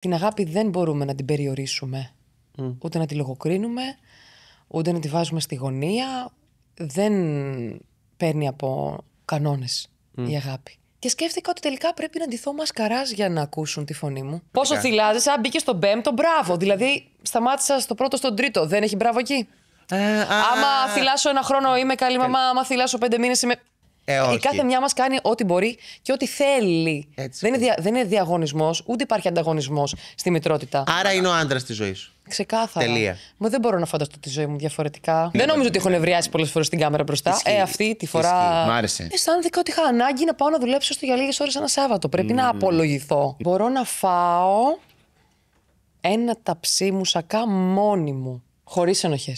Την αγάπη δεν μπορούμε να την περιορίσουμε. Ούτε να τη λογοκρίνουμε, ούτε να τη βάζουμε στη γωνία. Δεν παίρνει από κανόνες η αγάπη. Και σκέφτηκα ότι τελικά πρέπει να ντυθώ μασκαράς για να ακούσουν τη φωνή μου. Πόσο θυλάζεσαι, αν μπήκε στον πέμπτο, μπράβο. Δηλαδή, σταμάτησα στο πρώτο, στον τρίτο. Δεν έχει μπράβο εκεί. Ε, άμα θυλάσω ένα χρόνο είμαι καλή μαμά, άμα θυλάσω πέντε μήνες είμαι. Ε, Η κάθε μια μας κάνει ό,τι μπορεί και ό,τι θέλει. δεν, είναι δια, δεν είναι διαγωνισμός, ούτε υπάρχει ανταγωνισμός στη μητρότητα. Άρα είναι ο άντρας της ζωής σου. Ξεκάθαρα. Τελεία. Μα δεν μπορώ να φανταστώ τη ζωή μου διαφορετικά. Ναι, δεν ναι, νομίζω ναι. ότι έχω ναι. νευριάσει πολλές φορές την κάμερα μπροστά. Ε, αυτή τη φορά. Μ' άρεσε. Αισθάνθηκα ότι είχα ανάγκη να πάω να δουλέψω στο για λίγες ώρες ένα Σάββατο. Πρέπει να απολογηθώ. μπορώ να φάω ένα ταψί μουσακά μόνη μου. Χωρίς ενοχές.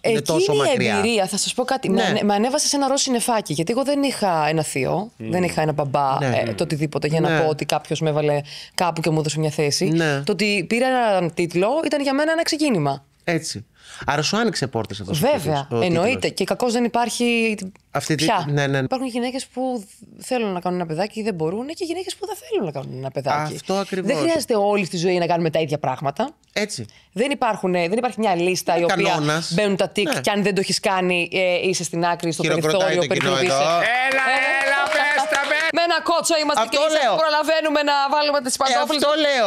Εκείνη η εμπειρία, θα σας πω κάτι. Ναι. ναι με, ανέβασε σε ένα ροζ συνεφάκι. Γιατί εγώ δεν είχα ένα θείο, mm. δεν είχα ένα μπαμπά, ναι. ε, το οτιδήποτε για να ναι. πω ότι κάποιος με έβαλε κάπου και μου έδωσε μια θέση. Το ότι πήρα έναν τίτλο ήταν για μένα ένα ξεκίνημα. Έτσι. Άρα σου άνοιξε πόρτες αυτός. Βέβαια, εννοείται. Και κακώς δεν υπάρχει. Αυτή πια. Ναι, ναι. ναι. Υπάρχουν γυναίκες που θέλουν να κάνουν ένα παιδάκι ή δεν μπορούν και γυναίκες που δεν θέλουν να κάνουν ένα παιδάκι. Αυτό ακριβώς. Δεν χρειάζεται όλη τη ζωή να κάνουμε τα ίδια πράγματα. Έτσι. Δεν, υπάρχουν, ε, δεν υπάρχει μια λίστα η οποία κανόνας. μπαίνουν τα τικ ναι. και αν δεν το έχεις κάνει ε, είσαι στην άκρη, στο περιθώριο, Έλα, έλα, ε, πέστα με! Με ένα κότσο είμαστε αυτό και δεν προλαβαίνουμε να βάλουμε τις παντόφλε.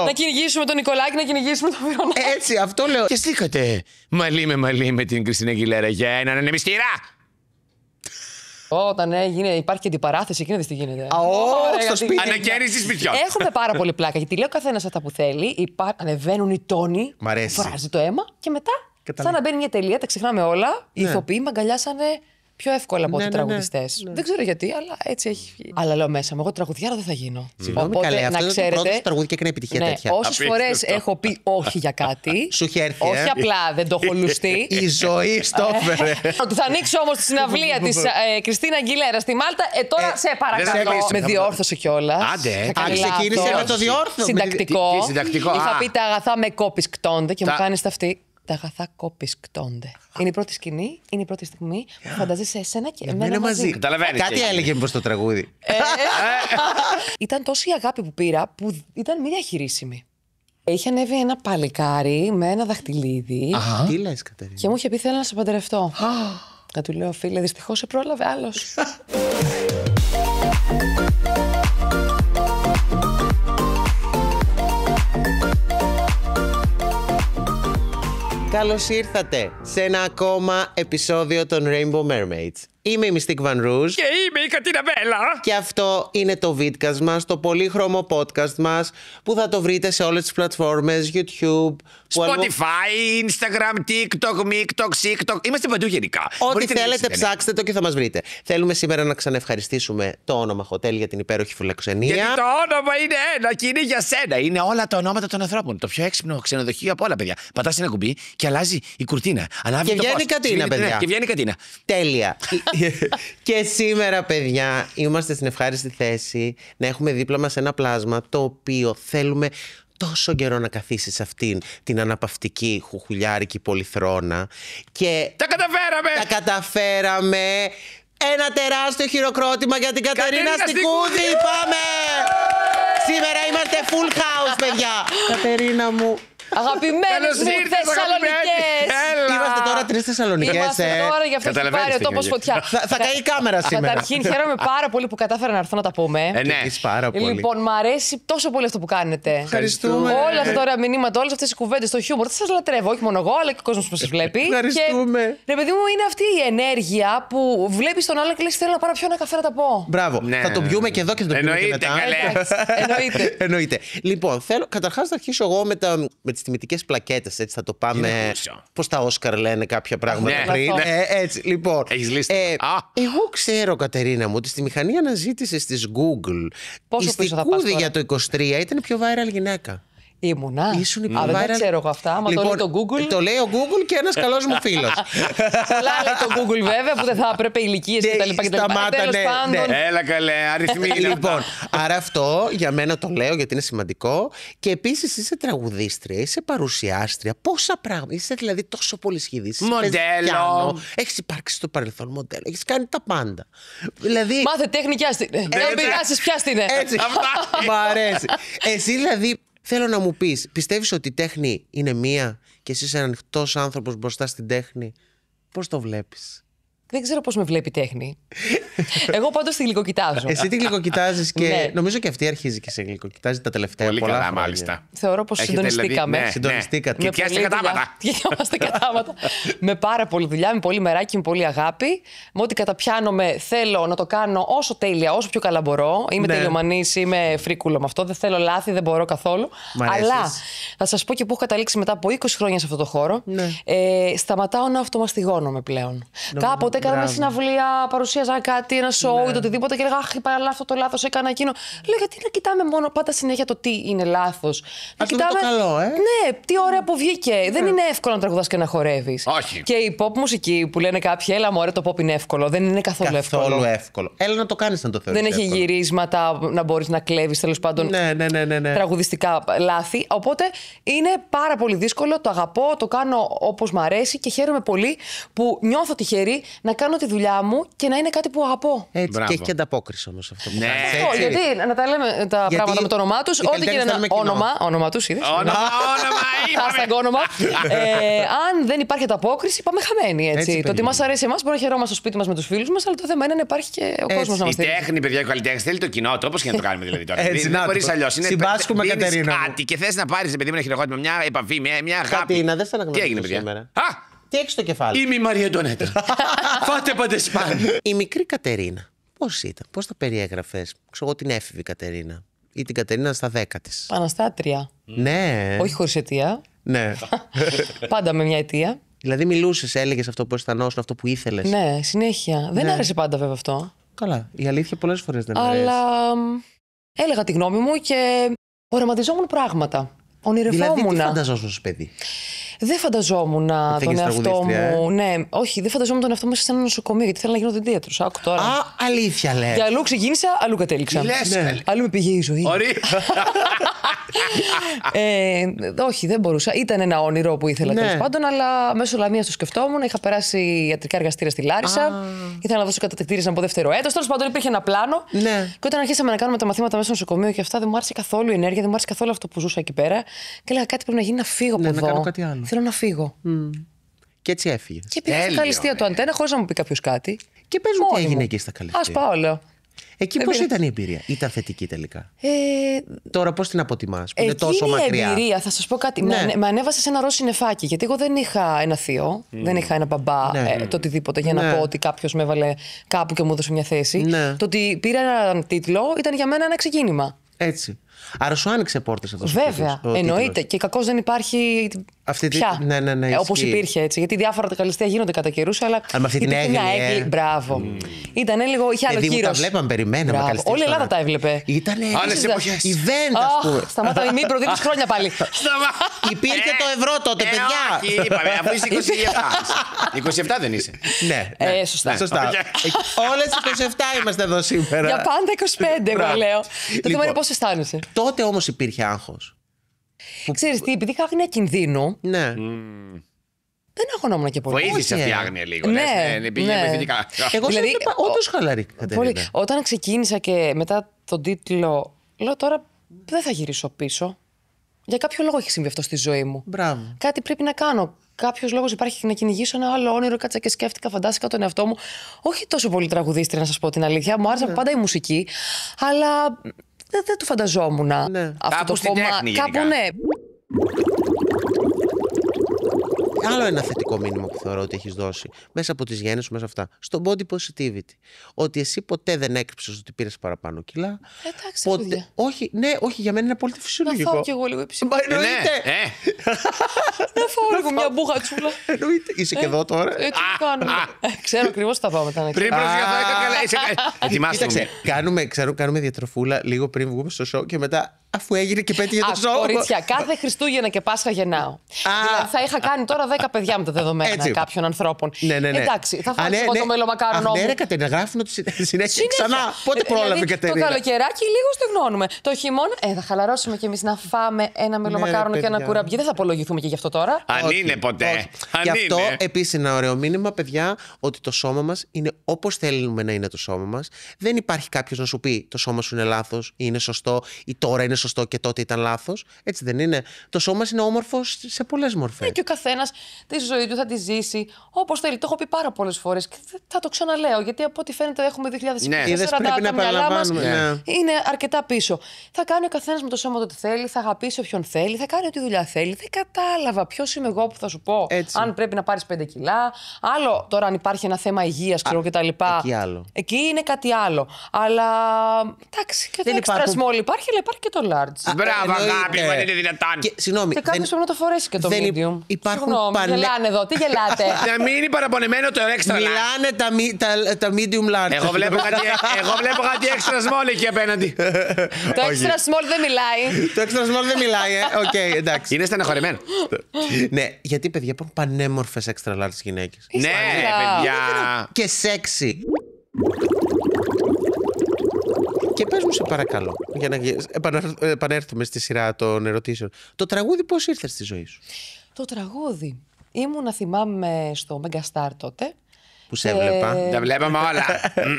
Ε, να κυνηγήσουμε τον Νικολάκη, να κυνηγήσουμε τον Βιονάκη. Έτσι, αυτό λέω. Και στήκατε. Μα μαλλί με μαλλί με την Κριστίνα Αγγιλέρα για έναν ανεμιστήρα. Όταν έγινε, υπάρχει και αντιπαράθεση, εκείνη τι γίνεται. Α, στο σπίτι. Ανακαίνιση σπιτιών. Έχουμε πάρα πολύ πλάκα γιατί λέει ο καθένας αυτά που θέλει. Υπά... Ανεβαίνουν οι τόνοι. Μ' αρέσει. το αίμα και μετά. Σαν να μπαίνει μια τελεία, τα ξεχνάμε όλα. Οι ναι. ηθοποιοί με αγκαλιάσανε πιο εύκολα από ναι, ότι ναι, ναι. τραγουδιστές. Ναι. δεν ξέρω γιατί, αλλά έτσι έχει. Ναι. Αλλά λέω μέσα μου, εγώ τραγουδιάρα δεν θα γίνω. Συγγνώμη, αυτό να ξέρετε. Πρώτο τραγούδι και έκανε επιτυχία τέτοια. Όσες φορές έχω πει όχι για κάτι. Σου ε? Όχι απλά δεν το έχω λουστεί. Η ζωή στο έφερε. θα ανοίξω όμως τη συναυλία της ε, Κριστίνα Αγγιλέρα στη Μάλτα. Ε, τώρα ε, σε παρακαλώ. Με διόρθωσε κιόλας. Άντε, αν ξεκίνησε με το διόρθωσε. Συντακτικό. Είχα πει τα αγαθά με κόπης κτώνται και μου κάνει αυτή. Τα αγαθά κόπης κτώνται. Είναι η πρώτη σκηνή, είναι η πρώτη στιγμή που φανταζεί εσένα και εμένα. μαζί. μαζί. Κάτι έλεγε μήπως το τραγούδι. Ε. ήταν τόση η αγάπη που πήρα που ήταν μη διαχειρίσιμη. Είχε ανέβει ένα παλικάρι με ένα δαχτυλίδι. Τι λες, Κατερίνα. Και μου είχε πει: Θέλω να σε παντρευτώ. Να του λέω: Φίλε, δυστυχώς σε πρόλαβε άλλος. Καλώς ήρθατε σε ένα ακόμα επεισόδιο των Rainbow Mermaids. Είμαι η Mystique Van Rouge. Και είμαι η Κατίνα μπέλα! Και αυτό είναι το βίντεο μας, το πολύχρωμο podcast μας, που θα το βρείτε σε όλες τις πλατφόρμες, YouTube, Spotify, Instagram, TikTok, MikTok, TikTok. Είμαστε παντού γενικά. Ό,τι θέλετε, ναι. ψάξτε το και θα μας βρείτε. Θέλουμε σήμερα να ξαναευχαριστήσουμε το όνομα Hotel για την υπέροχη φιλοξενία. Γιατί το όνομα είναι ένα και είναι για σένα. Είναι όλα τα ονόματα των ανθρώπων. Το πιο έξυπνο ξενοδοχείο από όλα, παιδιά. Πατάς ένα κουμπί και αλλάζει η κουρτίνα. Ανάβει και βγαίνει κατίνα, παιδιά. Ναι, και βγαίνει κατίνα. Τέλεια. και σήμερα, παιδιά, είμαστε στην ευχάριστη θέση να έχουμε δίπλα μας ένα πλάσμα το οποίο θέλουμε τόσο καιρό να καθίσει σε αυτήν την αναπαυτική χουχουλιάρικη πολυθρόνα. Και. Τα καταφέραμε! Τα καταφέραμε! Ένα τεράστιο χειροκρότημα για την Κατερίνα Στικούδη! Πάμε! Σήμερα είμαστε full house, παιδιά! Κατερίνα μου, Αγαπημένες μου Θεσσαλονίκη. Είμαστε τώρα τρεις Θεσσαλονίκες. Είμαστε ε. τώρα για αυτό που πάρει ο τόπος φωτιά. Θα καεί η κάμερα σήμερα. Καταρχήν χαίρομαι πάρα πολύ που κατάφερα να έρθω να τα πούμε. Ε, ναι. πάρα πολύ. Λοιπόν, μου αρέσει τόσο πολύ αυτό που κάνετε. Ευχαριστούμε. Όλα αυτά τα μηνύματα, όλες αυτές οι κουβέντες, το χιούμορ. Θα σας λατρεύω, όχι μόνο εγώ, αλλά και ο κόσμος που σας βλέπει. Ευχαριστούμε. Και, ρε παιδί μου, είναι αυτή η ενέργεια που βλέπεις τον άλλο και λες: Θέλω να πάρω πιο ένα καφέ να τα πω. Μπράβο. Ναι. Θα το πιούμε και εδώ και θα το πιούμε και μετά. Εννοείται. Λοιπόν, θέλω καταρχάς να αρχίσω εγώ με τις τιμητικές πλακέτες. Έτσι θα το πάμε. Πώς τα Όσκαρ λένε κάποια πράγματα ναι. πριν. Ναι. Ε, έτσι, λοιπόν. Ε, Εγώ ξέρω, Κατερίνα μου, ότι στη μηχανή αναζήτησης της Google Πόσο πίσω για το 23 ήταν πιο viral γυναίκα. Ήμουνα. Ήσουν η δεν ξέρω εγώ αυτά. Μα λοιπόν, το λέει το Google. Το λέει ο Google και ένας καλός μου φίλος. Πολλά λέει το Google βέβαια που δεν θα έπρεπε ηλικίες ε, ναι, ναι. Έλα καλέ, αριθμοί Λοιπόν, άρα αυτό για μένα το λέω γιατί είναι σημαντικό. Και επίσης είσαι τραγουδίστρια, είσαι παρουσιάστρια. Πόσα πράγματα. Είσαι δηλαδή τόσο πολύ σχηδής. Μοντέλο. Έχεις υπάρξει στο παρελθόν μοντέλο. Έχεις κάνει τα πάντα. Δηλαδή... Μάθε τέχνη και άστι. Ε, δεν ε, πειράσει, στην. Έτσι. Μ' αρέσει. Εσύ δηλαδή Θέλω να μου πεις, πιστεύεις ότι η τέχνη είναι μία και εσύ είσαι ανοιχτός άνθρωπος μπροστά στην τέχνη. Πώς το βλέπεις. Δεν ξέρω πώς με βλέπει η τέχνη. Εγώ πάντως τη γλυκοκοιτάζω. Εσύ τη γλυκοκοιτάζεις και ναι. νομίζω και αυτή αρχίζει και σε γλυκοκοιτάζει τα τελευταία Πολύ πολλά καλά, μάλιστα. Θεωρώ πως δηλαδή- συντονιστήκαμε. Δηλαδή, ναι, συντονιστήκατε. Ναι. Και πιάστε κατάματα. Πιάστε κατάματα. με πάρα πολύ δουλειά, με πολύ μεράκι, με πολύ αγάπη. Με ό,τι καταπιάνομαι θέλω να το κάνω όσο τέλεια, όσο πιο καλά μπορώ. Είμαι ναι. τελειωμανή, είμαι φρίκουλο με αυτό. Δεν θέλω λάθη, δεν μπορώ καθόλου. Αλλά θα σας πω και που έχω καταλήξει μετά από 20 χρόνια σε αυτό το χώρο. Ναι. Ε, σταματάω να αυτομαστιγώνομαι πλέον. Κάποτε κάναμε συναυλία, παρουσίαζα κάτι, ένα σόου ναι. ή το οτιδήποτε και έλεγα Αχ, είπα λάθο το λάθος, έκανα εκείνο. Λέω γιατί να κοιτάμε μόνο πάντα συνέχεια το τι είναι λάθος. Να κοιτάμε. Το καλό, ε? Ναι, τι ωραία που βγήκε. Ναι. Δεν είναι εύκολο να τραγουδάς και να χορεύεις. Όχι. Και η pop μουσική που λένε κάποιοι, έλα μου, ωραία, το pop είναι εύκολο. Δεν είναι καθόλου, καθόλου εύκολο. εύκολο. Έλα να το κάνεις να το θεωρείς. Δεν έχει γυρίσματα να μπορείς να κλέβεις τέλος πάντων ναι, ναι, ναι, ναι, ναι. τραγουδιστικά λάθη. Οπότε είναι πάρα πολύ δύσκολο. Το αγαπώ, το κάνω όπως μ' αρέσει και χαίρομαι πολύ που νιώθω τυχερή να κάνω τη δουλειά μου και να είναι κάτι που αγαπώ. Έτσι. Και έχει και ανταπόκριση όμως αυτό που ναι. γιατί να τα λέμε τα γιατί πράγματα με το όνομά τους, ό,τι και να όνομα. Όνομα τους, είδες. Όνομα, όνομα, όνομα. Ε, αν δεν υπάρχει ανταπόκριση, πάμε χαμένοι. Έτσι. Το ότι μα αρέσει εμάς μπορεί να χαιρόμαστε στο σπίτι μας με τους φίλους μας, αλλά το θέμα είναι να υπάρχει και ο κόσμος να μας θέλει. Η τέχνη, παιδιά, ο καλλιτέχνη θέλει το κοινό του, όπω και να το κάνουμε δηλαδή τώρα. να μπορεί αλλιώ. Συμπάσχουμε, Κατερίνα. Κάτι και θες να πάρεις, επειδή με ένα χειροκρότημα, μια επαφή, μια αγάπη. Κατίνα, δεν παιδιά. σήμερα. Τι έχει κεφάλι. Είμαι η Μαρία Ντονέτα. Φάτε σπάνια. Η μικρή Κατερίνα. Πώς ήταν, πώς τα περιέγραφες, ξέρω εγώ την έφηβη Κατερίνα ή την Κατερίνα στα δέκα της. Παναστάτρια. Ναι. Όχι χωρίς αιτία. Ναι. πάντα με μια αιτία. Δηλαδή μιλούσες, έλεγες αυτό που αισθανόσουν, αυτό που ήθελες. Ναι, συνέχεια. Δεν ναι. άρεσε πάντα βέβαια αυτό. Καλά. Η αλήθεια πολλές φορές δεν Αλλά... αρέσει. Αλλά έλεγα τη γνώμη μου και οραματιζόμουν πράγματα. Ονειρευόμουν. Δηλαδή, τι φανταζόσουν παιδί. Δεν φανταζόμουν τον εαυτό ε? μου. Ε? Ναι, όχι, δεν φανταζόμουν τον εαυτό μου σε ένα νοσοκομείο γιατί θέλω να γίνω διδίατρο. Άκου τώρα. Α, αλήθεια λες. Και αλλού ξεκίνησα, αλλού κατέληξα. Λες, ναι. Αλλού με πήγε η ζωή. ε, όχι, δεν μπορούσα. Ήταν ένα όνειρο που ήθελα ναι. τέλος πάντων, αλλά μέσω λαμίας το σκεφτόμουν. Είχα περάσει ιατρικά εργαστήρια στη Λάρισα. Α. Ήθελα να δώσω κατατεκτήρε από δεύτερο έτος. Τέλος πάντων, υπήρχε ένα πλάνο. Ναι. Και όταν αρχίσαμε να κάνουμε τα μαθήματα μέσα στο νοσοκομείο και αυτά, δεν μου άρεσε καθόλου η ενέργεια, δεν μου άρεσε καθόλου αυτό που ζούσα εκεί πέρα. Και έλεγα κάτι πρέπει να γίνει να φύγω από ναι, εδώ. Να κάνω κάτι άλλο. Θέλω να φύγω. Mm. Και έτσι έφυγες. Και πήγα Τέλειο, στα του Αντένα χωρίς να μου πει κάποιος κάτι. Και πες μου τι έγινε εκεί στα καλυστία. Ας πάω, λέω. Εκεί πώς ήταν η εμπειρία, ήταν θετική τελικά. Ε... Τώρα πώς την αποτιμάς, που είναι τόσο μακριά. Η εμπειρία, θα σας πω κάτι. Ναι. Με, με ανέβασε σε ένα ρο συνεφάκι, γιατί εγώ δεν είχα ένα θείο, mm. δεν είχα ένα μπαμπά, ναι. ε, το οτιδήποτε για ναι. να πω ότι κάποιος με έβαλε κάπου και μου έδωσε μια θέση. Ναι. Το ότι πήρα έναν τίτλο ήταν για μένα ένα ξεκίνημα. Έτσι. Άρα σου άνοιξε πόρτες εδώ. Βέβαια, εννοείται. Και κακώς δεν υπάρχει αυτή τη... Ναι, ναι, ναι, ε, Όπως υπήρχε έτσι. Γιατί διάφορα τα καλλιστεία γίνονται κατά καιρούς, αλλά. Αν με αυτή την έγκλη. Έγκλη... Μπράβο. Mm. Ήταν λίγο. Είχε άλλο κύριο. Τα βλέπαμε, περιμέναμε. Όλη η Ελλάδα τα έβλεπε. Ήταν. Άλλε εποχέ. Event, α Σταμάτα, η χρόνια πάλι. Υπήρχε το ε, ευρώ τότε, ε, παιδιά. αφού είσαι 27. 27 δεν είσαι. Ναι. ναι. Σωστά. Ναι, Όλε 27 είμαστε εδώ σήμερα. Για πάντα 25, εγώ λέω. Το θέμα είναι πώς αισθάνεσαι. Τότε όμως υπήρχε άγχος. Ξέρεις τι, επειδή είχα άγνοια κινδύνου. Ναι. Mm. Δεν αγωνόμουν και πολύ. Βοήθησες αυτή η ε. άγνοια λίγο. Ναι, ναι, ναι πήγε ναι. Εγώ δηλαδή, είπα όντω χαλαρή. Πολύ. Όταν ξεκίνησα και μετά τον τίτλο, λέω τώρα δεν θα γυρίσω πίσω. Για κάποιο λόγο έχει συμβεί αυτό στη ζωή μου. Μπράβο. Κάτι πρέπει να κάνω. Κάποιος λόγος υπάρχει να κυνηγήσω ένα άλλο όνειρο. Κάτσα και σκέφτηκα, φαντάστηκα τον εαυτό μου. Όχι τόσο πολύ τραγουδίστρια, να σας πω την αλήθεια. Μου άρεσε ναι. πάντα η μουσική. Αλλά δεν, δεν το φανταζόμουν ναι. αυτό κάπου το στην κόμμα. Τέχνη, γενικά. κάπου ναι άλλο ένα θετικό μήνυμα που θεωρώ ότι έχεις δώσει μέσα από τις γέννες σου, μέσα αυτά. Στο body positivity. Ότι εσύ ποτέ δεν έκρυψες ότι πήρες παραπάνω κιλά. Εντάξει, ποτέ... Όχι, ναι, όχι, για μένα είναι απόλυτα φυσιολογικό. Να φάω κι εγώ λίγο υψηλό. εννοείται. Ναι, ε. να φάω λίγο μια μπουχατσούλα. Εννοείται. Είσαι και εδώ ε, τώρα. Έτσι κάνουμε. Ξέρω ακριβώς τι θα πάω μετά. Πριν προσγειωθώ, έκανα. Ετοιμάστε. κάνουμε διατροφούλα λίγο πριν βγούμε στο σο και μετά αφού έγινε και πέτυχε το σώμα. Κορίτσια, κάθε Χριστούγεννα και Πάσχα γεννάω. Α, δηλαδή θα είχα κάνει τώρα 10 παιδιά με τα δεδομένα έτσι. κάποιων ανθρώπων. Ναι, ναι, ναι. Εντάξει, θα φάω ναι, ναι. το μελομακάρονο. Ναι, ρε Κατερίνα, γράφουν ότι συνέχεια ξανά. Πότε δηλαδή, πρόλαβε δηλαδή, Κατερίνα. Το καλοκαιράκι λίγο στεγνώνουμε. Το χειμώνα, ε, θα χαλαρώσουμε κι εμείς να φάμε ένα μελομακάρονο ναι, και ένα κουραμπιέ. Δεν θα απολογηθούμε και γι' αυτό τώρα. Αν είναι ποτέ. Γι' αυτό επίσης ένα ωραίο μήνυμα, παιδιά, ότι το σώμα μας είναι όπως θέλουμε να είναι το σώμα μας. Δεν υπάρχει κάποιος να σου πει το σώμα σου είναι λάθος, είναι σωστό ή τώρα είναι σωστό σωστό και τότε ήταν λάθος. Έτσι δεν είναι. Το σώμα είναι όμορφος σε πολλές μορφές. Ναι, και ο καθένας τη ζωή του θα τη ζήσει όπως θέλει. Το έχω πει πάρα πολλές φορές και θα το ξαναλέω. Γιατί από ό,τι φαίνεται έχουμε 2020. Ναι, είδες, πρέπει να επαναλαμβάνουμε. Ναι. Είναι αρκετά πίσω. Θα κάνει ο καθένας με το σώμα του θέλει, θα αγαπήσει όποιον θέλει, θα κάνει ό,τι δουλειά θέλει. Δεν κατάλαβα ποιος είμαι εγώ που θα σου πω. Αν πρέπει να πάρεις 5 κιλά. Άλλο τώρα αν υπάρχει ένα θέμα υγείας κτλ. Εκεί άλλο. Εκεί είναι κάτι άλλο. Αλλά εντάξει, και δεν το υπάρχει, αλλά υπάρχει και το λάθο large. Μπράβο, αγάπη, μου, είναι δυνατόν. Και, συγγνώμη. Και κάποιος πρέπει να το φορέσει και το δεν medium. Υπάρχουν συγγνώμη, πανέ... γελάνε εδώ, τι γελάτε. να μην είναι παραπονεμένο το extra large. Μιλάνε τα, τα, τα medium large. Εγώ βλέπω κάτι, ε- εγώ βλέπω κάτι extra small εκεί απέναντι. το extra small δεν μιλάει. το extra small δεν μιλάει, ε. Οκ, εντάξει. Είναι στεναχωρημένο. ναι, γιατί παιδιά υπάρχουν πανέμορφες extra large γυναίκες. Ναι, παιδιά. Και σεξι. Και πες μου σε παρακαλώ, για να επανέλθουμε στη σειρά των ερωτήσεων. Το τραγούδι πώς ήρθε στη ζωή σου? Το τραγούδι. Ήμουν, να θυμάμαι, στο Megastar τότε. Που σε έβλεπα. Ε, τα βλέπαμε όλα.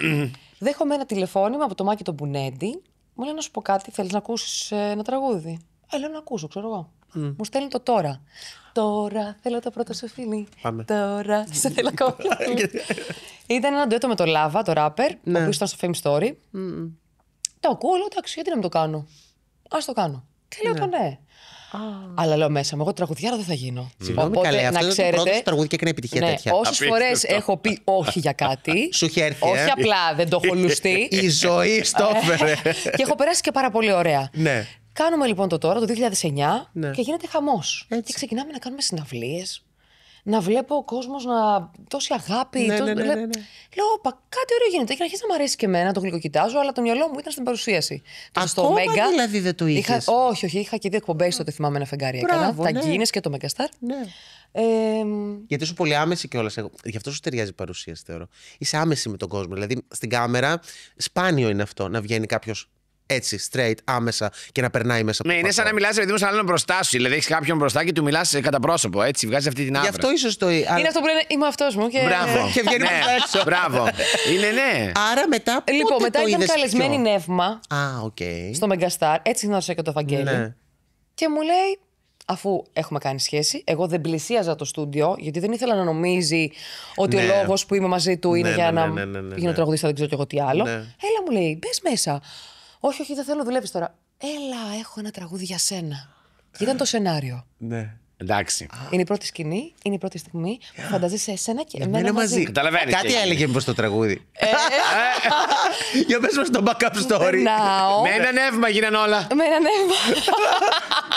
Δέχομαι ένα τηλεφώνημα από το Μάκη τον Μπουνέντι. Μου λέει να σου πω κάτι, θέλεις να ακούσεις ε, ένα τραγούδι. Ε, λέω να ακούσω, ξέρω εγώ. Μου στέλνει το τώρα. Τώρα θέλω το πρώτο σου φίλι. Πάμε. Τώρα σε θέλω ακόμα. Ήταν ένα ντουέτο με το Λάβα, το ράπερ, ναι. ο ήταν στο Fame Story. Το ακούω, λέω εντάξει, γιατί να μην το κάνω. Ας το κάνω. Και λέω ναι. το ναι. Αλλά λέω μέσα μου, εγώ τραγουδιάρα δεν θα γίνω. Συγγνώμη, καλέ, αυτό να ξέρετε, το τραγούδι και έκανε επιτυχία ναι, τέτοια. Όσες φορές έχω πει όχι για κάτι. Σου είχε ε? Όχι απλά δεν το έχω λουστεί. Η ζωή στο έφερε. και έχω περάσει και πάρα πολύ ωραία. Ναι. Κάνουμε λοιπόν το τώρα, το 2009, ναι. και γίνεται χαμός. Και ξεκινάμε να κάνουμε συναυλίες να βλέπω ο κόσμος να. τόση αγάπη. Ναι, ναι τόσο... Ναι, ναι, ναι, Λέω, πα, κάτι ωραίο γίνεται. Και αρχίζει να μου αρέσει και εμένα, το γλυκοκοιτάζω, αλλά το μυαλό μου ήταν στην παρουσίαση. Ακόμα στο Μέγκα. δηλαδή δεν το είχα. Όχι, όχι, είχα και δύο εκπομπές τότε, θυμάμαι ένα φεγγάρι. Μπράβο, Τα Γκίνε ναι. και το Μεγκαστάρ. Ναι. Ε, Γιατί σου πολύ άμεση κιόλας. Γι' αυτό σου ταιριάζει η παρουσίαση, θεωρώ. Είσαι άμεση με τον κόσμο. Δηλαδή στην κάμερα σπάνιο είναι αυτό να βγαίνει κάποιος έτσι, straight, άμεσα και να περνάει μέσα από Ναι, είναι σαν να μιλά με δίμο άλλον μπροστά σου. Δηλαδή, έχεις κάποιον μπροστά και του μιλάς κατά πρόσωπο. Έτσι, βγάζει αυτή την άδεια. Γι' αυτό ίσως το. Είναι αυτό που λένε Είμαι αυτός μου και. Μπράβο. και βγαίνει ναι. έξω. Μπράβο. Είναι ναι. Άρα μετά. Ε, λοιπόν, μετά ήταν καλεσμένη νεύμα. Στο Μεγκαστάρ. Έτσι γνώρισε και το Βαγγέλη. Ναι. Και μου λέει, αφού έχουμε κάνει σχέση, εγώ δεν πλησίαζα το στούντιο, γιατί δεν ήθελα να νομίζει ότι ναι. ο λόγος που είμαι μαζί του ναι, είναι ναι, για ναι, να ναι, γίνω τραγουδιστά, δεν ξέρω κι εγώ τι άλλο. Έλα μου λέει, μπες μέσα. Όχι, όχι, δεν θέλω, δουλεύεις τώρα. Έλα, έχω ένα τραγούδι για σένα. Και ε, ήταν το σενάριο. Ναι. Εντάξει. Είναι η πρώτη σκηνή, είναι η πρώτη στιγμή που φανταζεί εσένα και ε, εμένα. Είναι μαζί. μαζί. Καταλαβαίνεις Κάτι έλεγε μήπως το τραγούδι. Ε. Για πες μας το backup story. Now. Με ένα νεύμα γίνανε όλα. Με ένα νεύμα.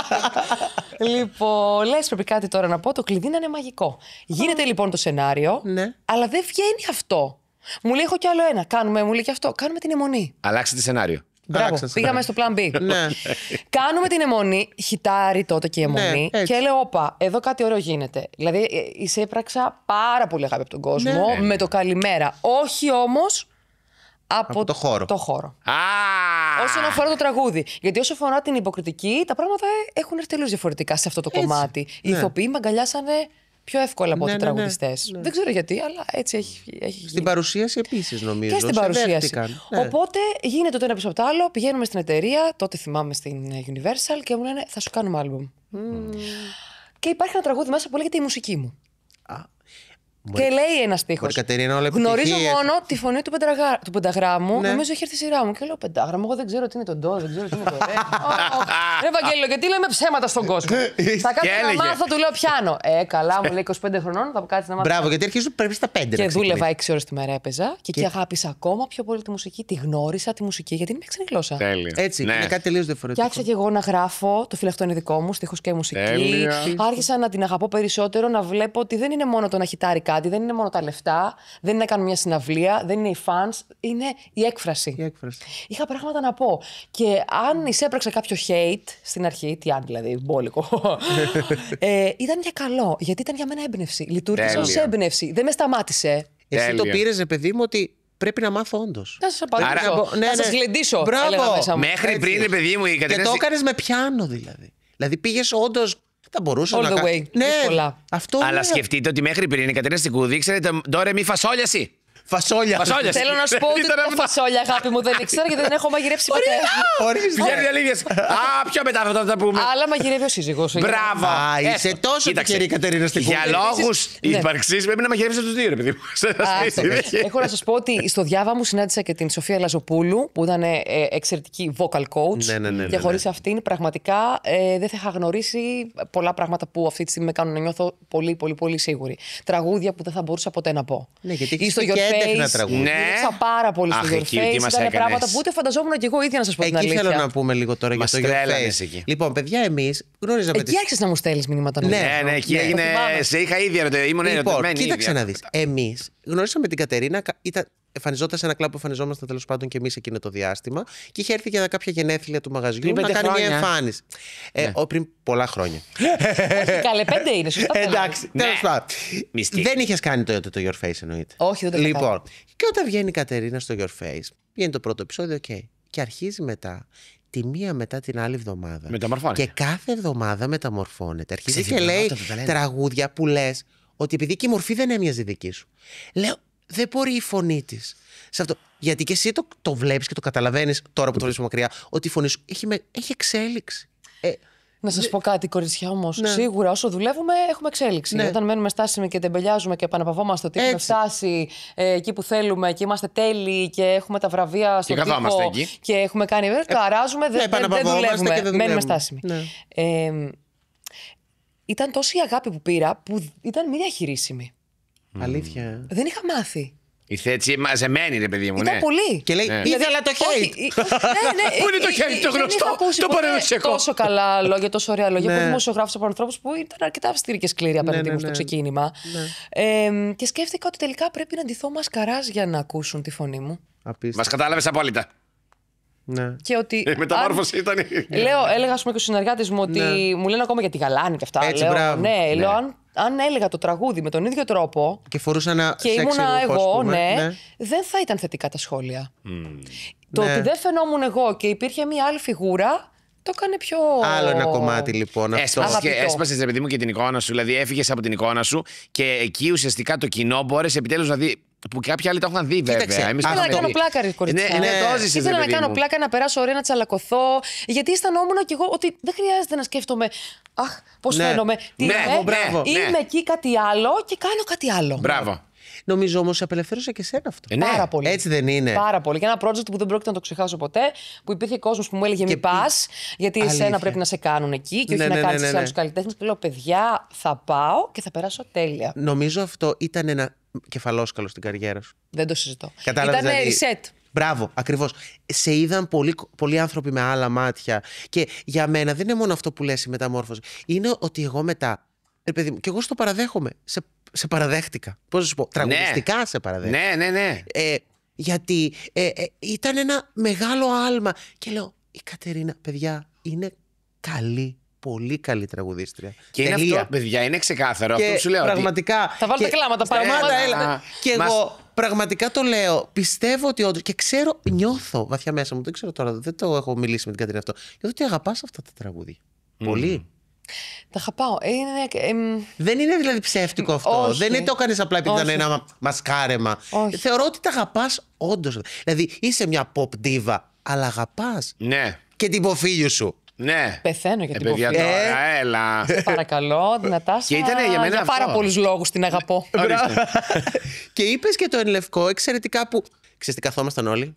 λοιπόν, λες πρέπει κάτι τώρα να πω. Το κλειδί να είναι μαγικό. Γίνεται λοιπόν το σενάριο, ναι. αλλά δεν βγαίνει αυτό. Μου λέει: Έχω κι άλλο ένα. Κάνουμε, μου λέει και αυτό. Κάνουμε την αιμονή. Αλλάξτε τη σενάριο. Μπράβο, πήγαμε στο plan ναι. B. Κάνουμε την αιμονή, χιτάρι τότε και η ναι, αιμονή. και λέω, όπα, εδώ κάτι ωραίο γίνεται. Δηλαδή, ε, εισέπραξα πάρα πολύ αγάπη από τον κόσμο ναι. με το καλημέρα. Όχι όμως από, το χώρο. Το χώρο. Α! Όσον αφορά το τραγούδι. Γιατί όσο αφορά την υποκριτική, τα πράγματα έχουν έρθει τελείως διαφορετικά σε αυτό το κομμάτι. Οι ηθοποιοί με αγκαλιάσανε πιο εύκολα από ναι, ότι ναι, ναι. τραγουδιστές. Ναι. Δεν ξέρω γιατί, αλλά έτσι έχει, έχει γίνει. Στην παρουσίαση επίσης, νομίζω. Και στην παρουσίαση. Ναι. Οπότε γίνεται το ένα πίσω από το άλλο, πηγαίνουμε στην εταιρεία, τότε θυμάμαι στην Universal και μου λένε θα σου κάνουμε άλμπουμ. Και υπάρχει ένα τραγούδι μέσα που λέγεται Η μουσική μου. Και λέει ένας τείχο. Γνωρίζω μόνο τη φωνή του, πενταγρά... του πενταγράμμου. Ναι. Νομίζω έχει έρθει η σειρά μου. Και λέω πεντάγραμμο. Εγώ δεν ξέρω τι είναι το ντό, δεν ξέρω τι είναι το ρε. Ρε Βαγγέλιο, γιατί λέμε ψέματα στον κόσμο. θα κάτσω να μάθω, του λέω πιάνω. Ε, καλά, μου λέει 25 χρονών, θα κάτσω να μάθω. Μπράβο, γιατί αρχίζουν πρέπει στα 5. Και δούλευα 6 ώρες τη μέρα έπαιζα και εκεί αγάπησα ακόμα πιο πολύ τη μουσική. Τη γνώρισα τη μουσική γιατί είναι μια ξένη γλώσσα. Έτσι, ναι. είναι κάτι τελείως διαφορετικό. Και και εγώ να γράφω, το φιλαυτό είναι δικό μου, στίχος και μουσική. Άρχισα να την αγαπώ περισσότερο, να βλέπω ότι δεν είναι μόνο το να χιτάρει δεν είναι μόνο τα λεφτά, δεν είναι να κάνω μια συναυλία, δεν είναι οι fans, είναι η έκφραση. Η έκφραση. Είχα πράγματα να πω. Και αν εισέπραξε κάποιο hate στην αρχή, τι αν δηλαδή, μπόλικο, ε, ήταν για καλό, γιατί ήταν για μένα έμπνευση. Λειτουργήσε ως έμπνευση. Δεν με σταμάτησε. Εσύ το πήρε, παιδί μου, ότι πρέπει να μάθω όντως. Να σας απαντήσω. Να ναι, σας ναι. γλεντήσω. Μπράβο. Μέχρι Έτσι. πριν, παιδί μου, η Και το έκανες με πιάνο δηλαδή. Δηλαδή πήγες όντως θα μπορούσε All να the way. Ναι, αυτό Αλλά σκεφτείτε ότι μέχρι πριν η Κατρίνα Στικούδη ήξερε το ντόρε μη φασόλιαση. Φασόλια. Φασόλια. Θέλω να σου πω ότι το φασόλια, αγάπη μου, δεν ήξερα γιατί δεν έχω μαγειρέψει ποτέ. Ορίστε. Βγαίνει αλήθεια. Α, πιο μετά θα τα πούμε. Αλλά μαγειρεύει ο σύζυγος. Ε. Μπράβο. Είσαι τόσο τυχερή, Κατερίνα, στην Για λόγους ναι. ύπαρξης πρέπει να μαγειρεύει τους δύο, επειδή ναι. Έχω να σας πω ότι στο διάβα μου συνάντησα και την Σοφία Λαζοπούλου, που ήταν ε, εξαιρετική vocal coach. Ναι, και χωρί αυτήν πραγματικά ε, δεν θα είχα γνωρίσει πολλά πράγματα που αυτή τη στιγμή με κάνουν να νιώθω πολύ, πολύ, πολύ σίγουρη. Τραγούδια που δεν θα μπορούσα ποτέ να πω. Ναι, γιατί ναι, τραγούδι. Ναι. Δούλεψα πάρα πολύ στο Your Face. Ήταν πράγματα που ούτε φανταζόμουν και εγώ ίδια να σας πω την αλήθεια. Εκεί θέλω να πούμε λίγο τώρα για το Your Face. Λοιπόν, παιδιά, εμείς γνώριζαμε. Εκεί άρχισες να μου στέλνεις μηνύματα Ναι, ναι, εκεί ναι, έγινε. Σε είχα ήδη Ήμουν λοιπόν, ερωτευμένη. Κοίταξε να δεις. Εμείς γνώρισαμε την Κατερίνα εμφανιζόταν σε ένα κλαμπ που εμφανιζόμασταν τέλος πάντων και εμείς εκείνο το διάστημα. Και είχε έρθει για κάποια γενέθλια του μαγαζιού πριν να κάνει μια εμφάνιση. Ε, ναι. πριν πολλά χρόνια. Όχι, καλέ, πέντε είναι, σωστά. Εντάξει, τέλος ναι. πάντων. Δεν είχες κάνει το, το, Your Face εννοείται. Όχι, δεν το Λοιπόν, και όταν βγαίνει η Κατερίνα στο Your Face, βγαίνει το πρώτο επεισόδιο, okay. και αρχίζει μετά τη μία μετά την άλλη εβδομάδα. Μεταμορφώνεται. Και κάθε εβδομάδα μεταμορφώνεται. Αρχίζει και λέει τραγούδια που λες ότι επειδή και η μορφή δεν έμοιαζε δική σου. Λέω, δεν μπορεί η φωνή της. Γιατί και εσύ το, το βλέπεις και το καταλαβαίνεις τώρα που το βλέπει μακριά, ότι η φωνή σου έχει, έχει εξέλιξη. Ε, να σας πω κάτι, κοριτσιά όμως. Ναι. Σίγουρα όσο δουλεύουμε έχουμε εξέλιξη. Ναι. Όταν μένουμε στάσιμοι και τεμπελιάζουμε και επαναπαυόμαστε ότι έχουμε φτάσει ε, εκεί που θέλουμε και είμαστε τέλειοι και έχουμε τα βραβεία στο και τύπο και έχουμε κάνει. Ε, καράζουμε, αράζουμε ναι, δεν, δουλεύουμε. μένουμε στάσιμοι. Ναι. Ε, ήταν τόση η αγάπη που πήρα που ήταν μη διαχειρίσιμη. Mm. Αλήθεια. Δεν είχα μάθει. Ήρθε έτσι μαζεμένη, ρε παιδί μου. Ήταν ναι. πολύ. Και λέει, ναι. ήθελα το hate. ναι, ναι, Πού είναι το hate, το γνωστό, το παραδοσιακό. Τόσο καλά λόγια, τόσο ωραία λόγια. Ναι. δημοσιογράφους από ανθρώπους που ήταν αρκετά αυστηροί και σκληροί ναι, απέναντι ναι, μου στο ξεκίνημα. Ε, και σκέφτηκα ότι τελικά πρέπει να ντυθώ μασκαράς για να ακούσουν τη φωνή μου. Μας κατάλαβες απόλυτα. Ναι. Και ότι. Η μεταμόρφωση αν... ήταν. Λέω, έλεγα, ας πούμε, και ο συνεργάτη μου ότι μου λένε ακόμα για τη γαλάνη και αυτά. λέω, ναι, λέω, αν αν έλεγα το τραγούδι με τον ίδιο τρόπο. Και φορούσα ένα Και ήμουνα εγώ, ναι, ναι, Δεν θα ήταν θετικά τα σχόλια. Mm. Το ναι. ότι δεν φαινόμουν εγώ και υπήρχε μια άλλη φιγούρα. Το κάνει πιο. Άλλο ένα κομμάτι λοιπόν. Έσπασες, παιδί μου, και την εικόνα σου. Δηλαδή, έφυγες από την εικόνα σου και εκεί ουσιαστικά το κοινό μπόρεσε επιτέλους να δει που κάποιοι άλλοι το έχουν δει, βέβαια. Κοίταξε, Εμείς ήθελα να κάνω πλάκα, ρε κορίτσια. Ναι, ναι, ε, ήθελα να κάνω πλάκα, να περάσω ωραία, να τσαλακωθώ. Γιατί αισθανόμουν και εγώ ότι δεν χρειάζεται να σκέφτομαι. Αχ, πώς ναι. φαίνομαι. ναι, είμαι, ναι, είμαι ναι». εκεί κάτι άλλο και κάνω κάτι άλλο. Μπράβο. Νομίζω όμως απελευθέρωσε και εσένα αυτό. Ε, ναι. Πάρα πολύ. Έτσι δεν είναι. Πάρα πολύ. Και ένα project που δεν πρόκειται να το ξεχάσω ποτέ, που υπήρχε κόσμος που μου έλεγε Μη πας, γιατί εσένα πρέπει να σε κάνουν εκεί και όχι ναι, να κάνεις ναι, ναι άλλους καλλιτέχνες. Και λέω, παιδιά, θα πάω και θα περάσω τέλεια. Νομίζω αυτό ήταν ένα κεφαλόσκαλο στην καριέρα σου. Δεν το συζητώ. Κατάλαβες. Ήταν δηλαδή, reset. Μπράβο, ακριβώς. Σε είδαν πολλοί, άνθρωποι με άλλα μάτια. Και για μένα δεν είναι μόνο αυτό που λες η μεταμόρφωση. Είναι ότι εγώ μετά παιδί μου, και εγώ στο παραδέχομαι. Σε, σε παραδέχτηκα. Πώς να σου πω, ναι. τραγουδιστικά ναι. σε παραδέχτηκα. Ναι, ναι, ναι. Ε, γιατί ε, ε, ήταν ένα μεγάλο άλμα. Και λέω, η Κατερίνα, παιδιά, είναι καλή πολύ καλή τραγουδίστρια. Και Τελεία. είναι αυτό, παιδιά, είναι ξεκάθαρο. Και αυτό που σου λέω. Πραγματικά. Ότι... Θα βάλω τα κλάματα ναι. Και Μας... εγώ πραγματικά το λέω. Πιστεύω ότι όντως. Και ξέρω, νιώθω βαθιά μέσα μου. Δεν ξέρω τώρα, δεν το έχω μιλήσει με την Κατερίνα, αυτό. Γιατί ότι αγαπάς αυτά τα τραγούδια. Mm. Πολύ. Τα χαπάω. Ε, Δεν είναι δηλαδή ψεύτικο αυτό. Δεν είναι, το έκανε απλά επειδή ήταν ένα μασκάρεμα. Θεωρώ ότι τα αγαπάς όντως. Δηλαδή είσαι μια pop diva, αλλά αγαπάς. Ναι. Και την ποφίλιο σου. Ναι. Πεθαίνω για ε, την ε, έλα. παρακαλώ, δυνατά Και ήταν για μένα για πάρα πολλούς λόγους την αγαπώ. και είπες και το λευκό εξαιρετικά που. Ξέρετε, καθόμασταν όλοι.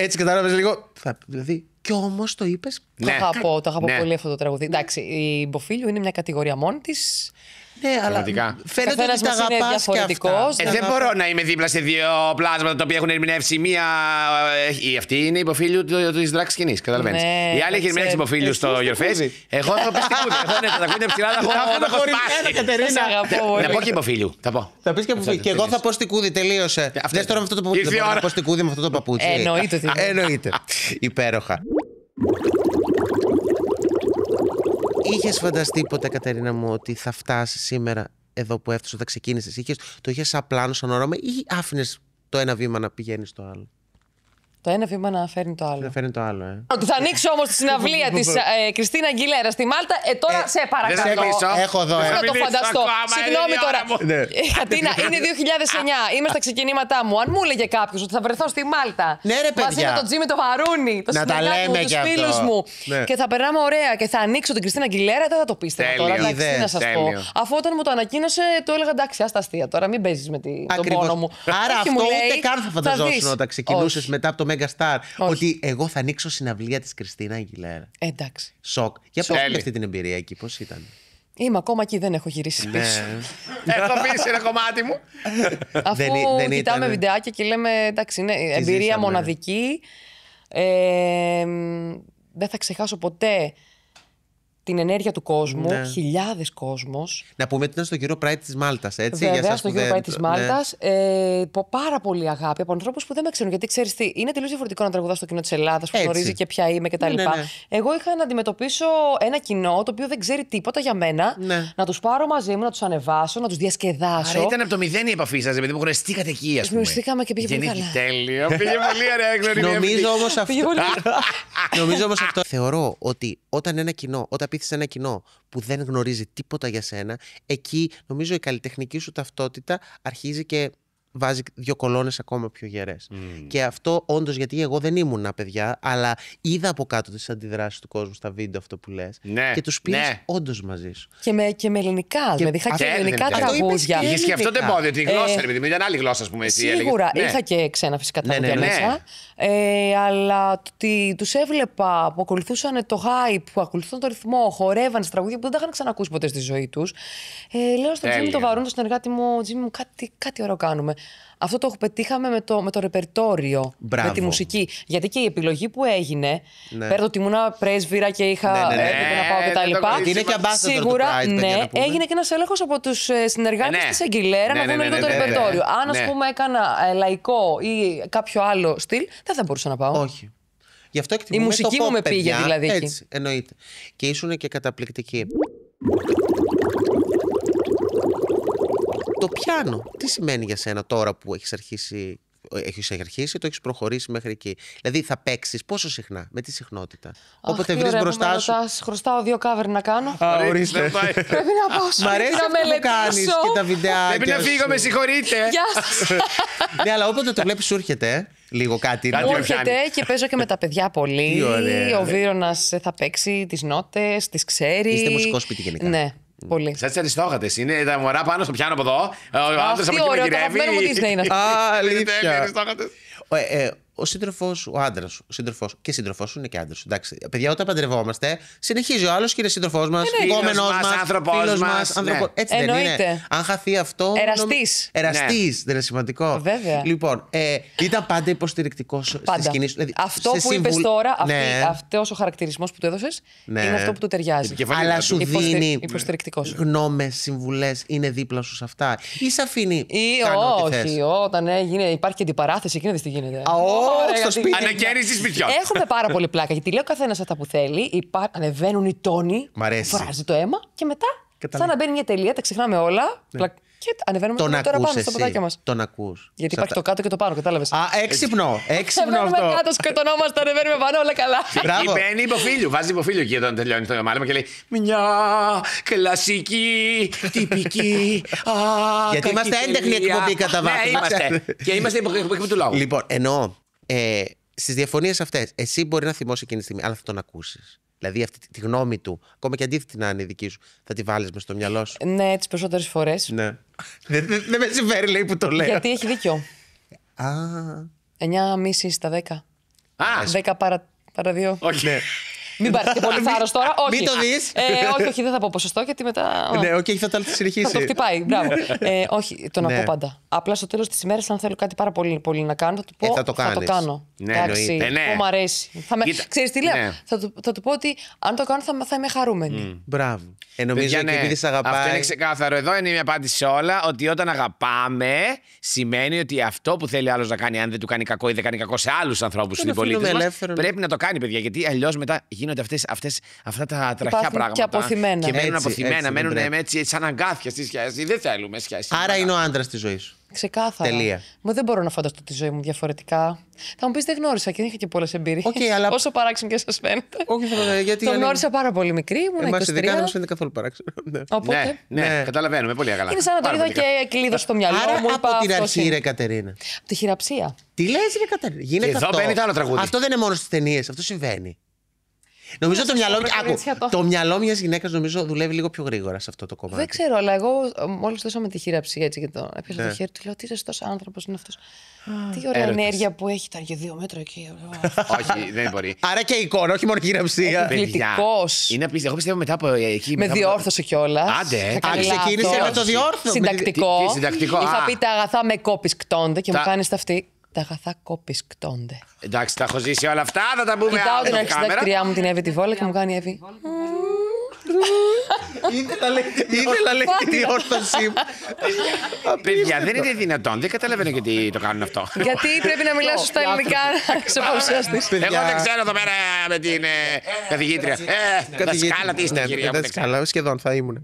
Έτσι κατάλαβες λίγο. Θα, δηλαδή, κι όμως το είπες. Ναι. Το αγαπώ, το αγαπώ ναι. πολύ αυτό το τραγουδί. Εντάξει, η Μποφίλιο είναι μια κατηγορία μόνη της. Ναι, αλλά φαίνεται ότι τα αγαπάς και αυτά. Ε, δεν μπορώ να είμαι δίπλα σε δύο πλάσματα τα οποία έχουν ερμηνεύσει μία. Ε, η αυτή είναι υποφίλιο ε, της δράξης σκηνής. Καταλαβαίνεις. Ναι, η άλλη έχει ερμηνεύσει υποφίλιο στο Face. Εγώ έχω πει Δεν θα τα ακούνε ψηλά, Θα έχω σπάσει. Να πω και υποφίλιο. Θα πω. Θα πεις και υποφίλιο. Και εγώ θα πω στην κούρτα. τελείωσε. Ε, δεν τώρα με αυτό το παπούτσι. Θα πω στικούδι με αυτό το παπούτσι. Εννοείται. Υπέροχα. Είχες φανταστεί ποτέ, Κατερίνα μου, ότι θα φτάσεις σήμερα εδώ που έφτασες, όταν ξεκίνησες. Το είχες απλάνω σαν όραμα ή άφηνες το ένα βήμα να πηγαίνεις στο άλλο το ένα βήμα να φέρνει το άλλο. Να φέρνει το άλλο, ε. Θα ανοίξω όμως τη συναυλία τη ε, Κριστίνα Αγγιλέρα στη Μάλτα. Ε, τώρα ε, σε παρακαλώ. Έχω εδώ ένα. το ε. φανταστώ. Ε, Συγγνώμη τώρα. Ναι. Κατίνα, είναι 2009. Είμαι στα ξεκινήματά μου. Αν μου έλεγε κάποιος ότι θα βρεθώ στη Μάλτα. Ναι, ρε, μαζί με τον Τζίμι το Βαρούνι. το τα μου, του φίλους μου. Ναι. Και θα περνάμε ωραία και θα ανοίξω την Κριστίνα Αγγιλέρα. Δεν θα το πείστε τώρα. Εντάξει, να σας πω. Αφού όταν μου το ανακοίνωσε, το έλεγα εντάξει, τα τώρα. Μην παίζεις με τον πόνο μου. Άρα αυτό ούτε καν θα φανταζόσουν όταν ξεκινούσες μετά από το ότι εγώ θα ανοίξω συναυλία της Κριστίνα Αγγιλέρα. Εντάξει. Σοκ. Για πώ αυτή την εμπειρία εκεί, πώς ήταν. Είμαι ακόμα και δεν έχω γυρίσει ναι. πίσω. έχω σε ένα κομμάτι μου. Αφού κοιτάμε βιντεάκια και λέμε εντάξει, είναι εμπειρία μοναδική. Ε, δεν θα ξεχάσω ποτέ την ενέργεια του κόσμου, ναι. χιλιάδες κόσμος. Να πούμε ότι ήταν στο γύρο Πράι της Μάλτας, έτσι. Βέβαια, για στο γύρο δεν... της Μάλτας. Ναι. Ε, πάρα πολύ αγάπη από ανθρώπους που δεν με ξέρουν. Γιατί ξέρεις τι, είναι τελείως διαφορετικό να τραγουδάς στο κοινό της Ελλάδας που γνωρίζει και ποια είμαι κτλ. Ναι, ναι, ναι, Εγώ είχα να αντιμετωπίσω ένα κοινό το οποίο δεν ξέρει τίποτα για μένα. Να τους πάρω μαζί μου, να τους ανεβάσω, να τους διασκεδάσω. Άρα ήταν από το μηδέν η επαφή σας, επειδή μου γνωριστήκατε εκεί, ας πούμε. Γνωριστήκαμε και πήγε πολύ Τέλειο. Πήγε πολύ ωραία Νομίζω όμως αυτό. Θεωρώ ότι όταν ένα κοινό, όταν σε ένα κοινό που δεν γνωρίζει τίποτα για σένα, εκεί νομίζω η καλλιτεχνική σου ταυτότητα αρχίζει και βάζει δύο κολόνες ακόμα πιο γερές. Και αυτό όντως γιατί εγώ δεν ήμουνα παιδιά, αλλά είδα από κάτω τις αντιδράσεις του κόσμου στα βίντεο αυτό που λες. Ναι, και τους πήρες ναι. όντως μαζί σου. Και με, και με ελληνικά, και... δηλαδή είχα και, ελληνικά τραγούδια. Είχε και αυτό πω, διότι η γλώσσα, επειδή ήταν άλλη γλώσσα, ας πούμε. Σίγουρα ναι. είχα και ξένα φυσικά ναι, τραγούδια μέσα. Ε, αλλά τους έβλεπα που ακολουθούσαν το hype, που ακολουθούσαν το ρυθμό, χορεύαν σε τραγούδια που δεν τα είχαν ξανακούσει ποτέ στη ζωή τους. Ε, λέω στον Τζίμι το βαρούν, τον εργάτη μου, Τζίμι μου, κάτι ωραίο κάνουμε. Αυτό το πετύχαμε με το, με το ρεπερτόριο, με τη μουσική. Γιατί και η επιλογή που έγινε, ναι. πέρα ότι ήμουν πρέσβυρα και είχα ναι, ναι, ναι. να πάω ε, κτλ. Ναι, είναι και Σίγουρα, Pride, ναι, έγινε και ένας έλεγχος από τους ε, συνεργάτες ναι. της Αγγιλέρα να ναι, δουν ναι, λίγο το ναι, ρεπερτόριο. Αν, ας πούμε, έκανα ε, λαϊκό ή κάποιο άλλο στυλ, δεν θα μπορούσα να πάω. Όχι. Γι αυτό η μουσική μου με πήγε δηλαδή. Έτσι, εννοείται. Και ήσουν και καταπληκτική. Το πιάνο, τι σημαίνει για σένα τώρα που έχεις αρχίσει ε, έχεις αρχίσει, το έχεις προχωρήσει μέχρι εκεί. Δηλαδή θα παίξεις πόσο συχνά, με τι συχνότητα. Αχ, Όποτε βρει μπροστά σου. χρωστάω δύο κάβερ να κάνω. Α, ορίστε. Πρέπει να πάω σου. Μ' αρέσει να με κάνεις και τα βιντεάκια. Πρέπει να φύγω, με συγχωρείτε. Γεια σας. Ναι, αλλά όποτε το βλέπεις, σου έρχεται. Ε, λίγο κάτι να έρχεται και παίζω και με τα παιδιά πολύ. Ο Βίρονας ε, θα παίξει τις νότες, τις ξέρει. Είστε μουσικός σπίτι γενικά. Ναι. Πολύ. Σαν τι αριστόχατε είναι. Τα μωρά πάνω στο πιάνο από εδώ. Ο άντρα από εκεί με γυρεύει. Α, αλήθεια ο σύντροφο ο άντρας σου, ο σύντροφο και σύντροφός σου είναι και άντρας σου. Εντάξει, παιδιά, όταν παντρευόμαστε, συνεχίζει ο άλλος και είναι σύντροφός μας, οικόμενό μα, άνθρωπο μα. Έτσι Εννοείται. δεν είναι. Αν χαθεί αυτό. Εραστής. Εραστής, ναι. δεν είναι σημαντικό. Βέβαια. Λοιπόν, ε, ήταν πάντα υποστηρικτικός στη σκηνή σου. Δηλαδή, αυτό που είπες τώρα, ναι. αυτός ο χαρακτηρισμός που του έδωσες, ναι. είναι αυτό που του ταιριάζει. Αλλά σου δίνει γνώμες, συμβουλές, είναι δίπλα σου αυτά. Ή σε όχι, όταν υπάρχει και αντιπαράθεση, εκείνη τι γίνεται στο σπίτι. Ανακαίνιση Έχουμε πάρα πολύ πλάκα γιατί λέω καθένας αυτά που θέλει. Ανεβαίνουν οι τόνοι. Μ' αρέσει. Βράζει το αίμα και μετά. Σαν να μπαίνει μια τελεία, τα ξεχνάμε όλα. Ναι. Και ανεβαίνουμε τον τώρα πάνω στο ποτάκι μας. Τον ακούς. Γιατί υπάρχει το κάτω και το πάνω, κατάλαβες. Α, έξυπνο. Έξυπνο αυτό. Ανεβαίνουμε κάτω, σκοτωνόμαστε, ανεβαίνουμε πάνω, όλα καλά. Μπράβο. Μπαίνει υποφίλιο, βάζει υποφίλιο εκεί όταν τελειώνει το μάλλον και λέει Μια κλασική, τυπική. Α, Γιατί είμαστε έντεχνη εκπομπή κατά ναι, βάθος. Και είμαστε υποκριτικοί του λαού. Λοιπόν, ενώ ε, στις διαφωνίες αυτές, εσύ μπορεί να θυμώσει εκείνη τη στιγμή, αλλά θα τον ακούσεις. Δηλαδή αυτή τη γνώμη του, ακόμα και αντίθετη να είναι η δική σου, θα τη βάλεις μες στο μυαλό σου. Ναι, τις περισσότερες φορές. Ναι. δεν, δεν, με συμφέρει, λέει που το λέω. Γιατί έχει δίκιο. Α. 9,5 στα 10. Α! 10 παρα, παρα 2. Όχι. Ναι. Μην πάρει και πολύ θάρρο τώρα. Όχι. Μην το δεις. Ε, όχι, όχι, δεν θα πω ποσοστό γιατί μετά. Ναι, όχι, θα το συνεχίσει. Θα το χτυπάει. Μπράβο. Ε, όχι, τον ναι. ακούω πάντα. Απλά στο τέλος της ημέρας, αν θέλω κάτι πάρα πολύ, πολύ να κάνω, θα του ε, πω. Ε, θα το, κάνεις. θα το κάνω. Ναι, Εντάξει, ναι. μου αρέσει. Θα με... Ξέρεις τι λέω. Ναι. Θα, του, θα του πω ότι αν το κάνω θα, θα είμαι χαρούμενη. Mm. Μπράβο. Ε, νομίζω ότι ναι. επειδή σε αγαπάει. Αυτό είναι ξεκάθαρο. Εδώ είναι μια απάντηση σε όλα ότι όταν αγαπάμε σημαίνει ότι αυτό που θέλει άλλος να κάνει, αν δεν του κάνει κακό ή δεν κάνει κακό σε άλλους ανθρώπους στην πολίτη. Πρέπει να το κάνει, παιδιά, γιατί αλλιώς μετά γίνονται αυτές, αυτές, αυτά τα τραχιά πράγματα. Και αποθυμένα. Και μένουν αποθυμένα, μένουν έτσι, σαν αγκάθια στη σχέση. Δεν θέλουμε σχέση. Άρα είναι ο άντρας της ζωής σου. Ξεκάθαρα. Τελεία. Μα δεν μπορώ να φανταστώ τη ζωή μου διαφορετικά. Θα μου πεις δεν γνώρισα και δεν είχα και πολλές εμπειρίες. Okay, αλλά... Όσο παράξενο και σας φαίνεται. Όχι, θα γιατί. Τον γνώρισα πάρα πολύ μικρή, ήμουν Εμάς 23. ειδικά δεν μας καθόλου παράξενο. Ναι. Οπότε... Ναι, ναι, ναι, καταλαβαίνουμε πολύ καλά. Είναι σαν να το είδα και κλείδω στο μυαλό Άρα, μου. Από την αρχή, ρε Κατερίνα. Από τη χειραψία. Τι λες, ρε Κατερίνα. Γίνεται αυτό. Αυτό δεν είναι μόνο στις ταινίες, αυτό συμβαίνει. Νομίζω το μυαλό, άκου, το μυαλό μιας γυναίκας νομίζω δουλεύει λίγο πιο γρήγορα σε αυτό το κομμάτι. Δεν ξέρω, αλλά εγώ ε, μόλις με τη χείραψη έτσι και το έπιασα το ναι. χέρι του, λέω τι ζεστό άνθρωπος είναι αυτός. Τι ωραία ενέργεια που έχει, ήταν και δύο μέτρα εκεί. όχι, δεν μπορεί. Άρα και εικόνα, όχι μόνο χειραψία. Εκπληκτικό. Είναι απίστευτο. Εγώ πιστεύω μετά από ε, εκεί. Με διόρθωσε κιόλας. Άντε, ε. Α, ξεκίνησε με το διόρθωσε. Συντακτικό. Είχα πει τα αγαθά με κόπης κτώνται και μου κάνει αυτή τα αγαθά κόπης Εντάξει, τα έχω ζήσει όλα αυτά, θα τα πούμε Κοιτάω την αρχιδάκτριά μου την Εύη τη Βόλα και μου κάνει Εύη. Ήθελα λέει την όρθωσή μου. Παιδιά, δεν είναι δυνατόν. Δεν καταλαβαίνω γιατί το κάνουν αυτό. Γιατί πρέπει να μιλάω στα ελληνικά σε παρουσιάστης. Εγώ δεν ξέρω εδώ πέρα με την ε, καθηγήτρια. Ε, σκάλα τι είστε, ναι, κυρία. σκάλα, σχεδόν θα ήμουν.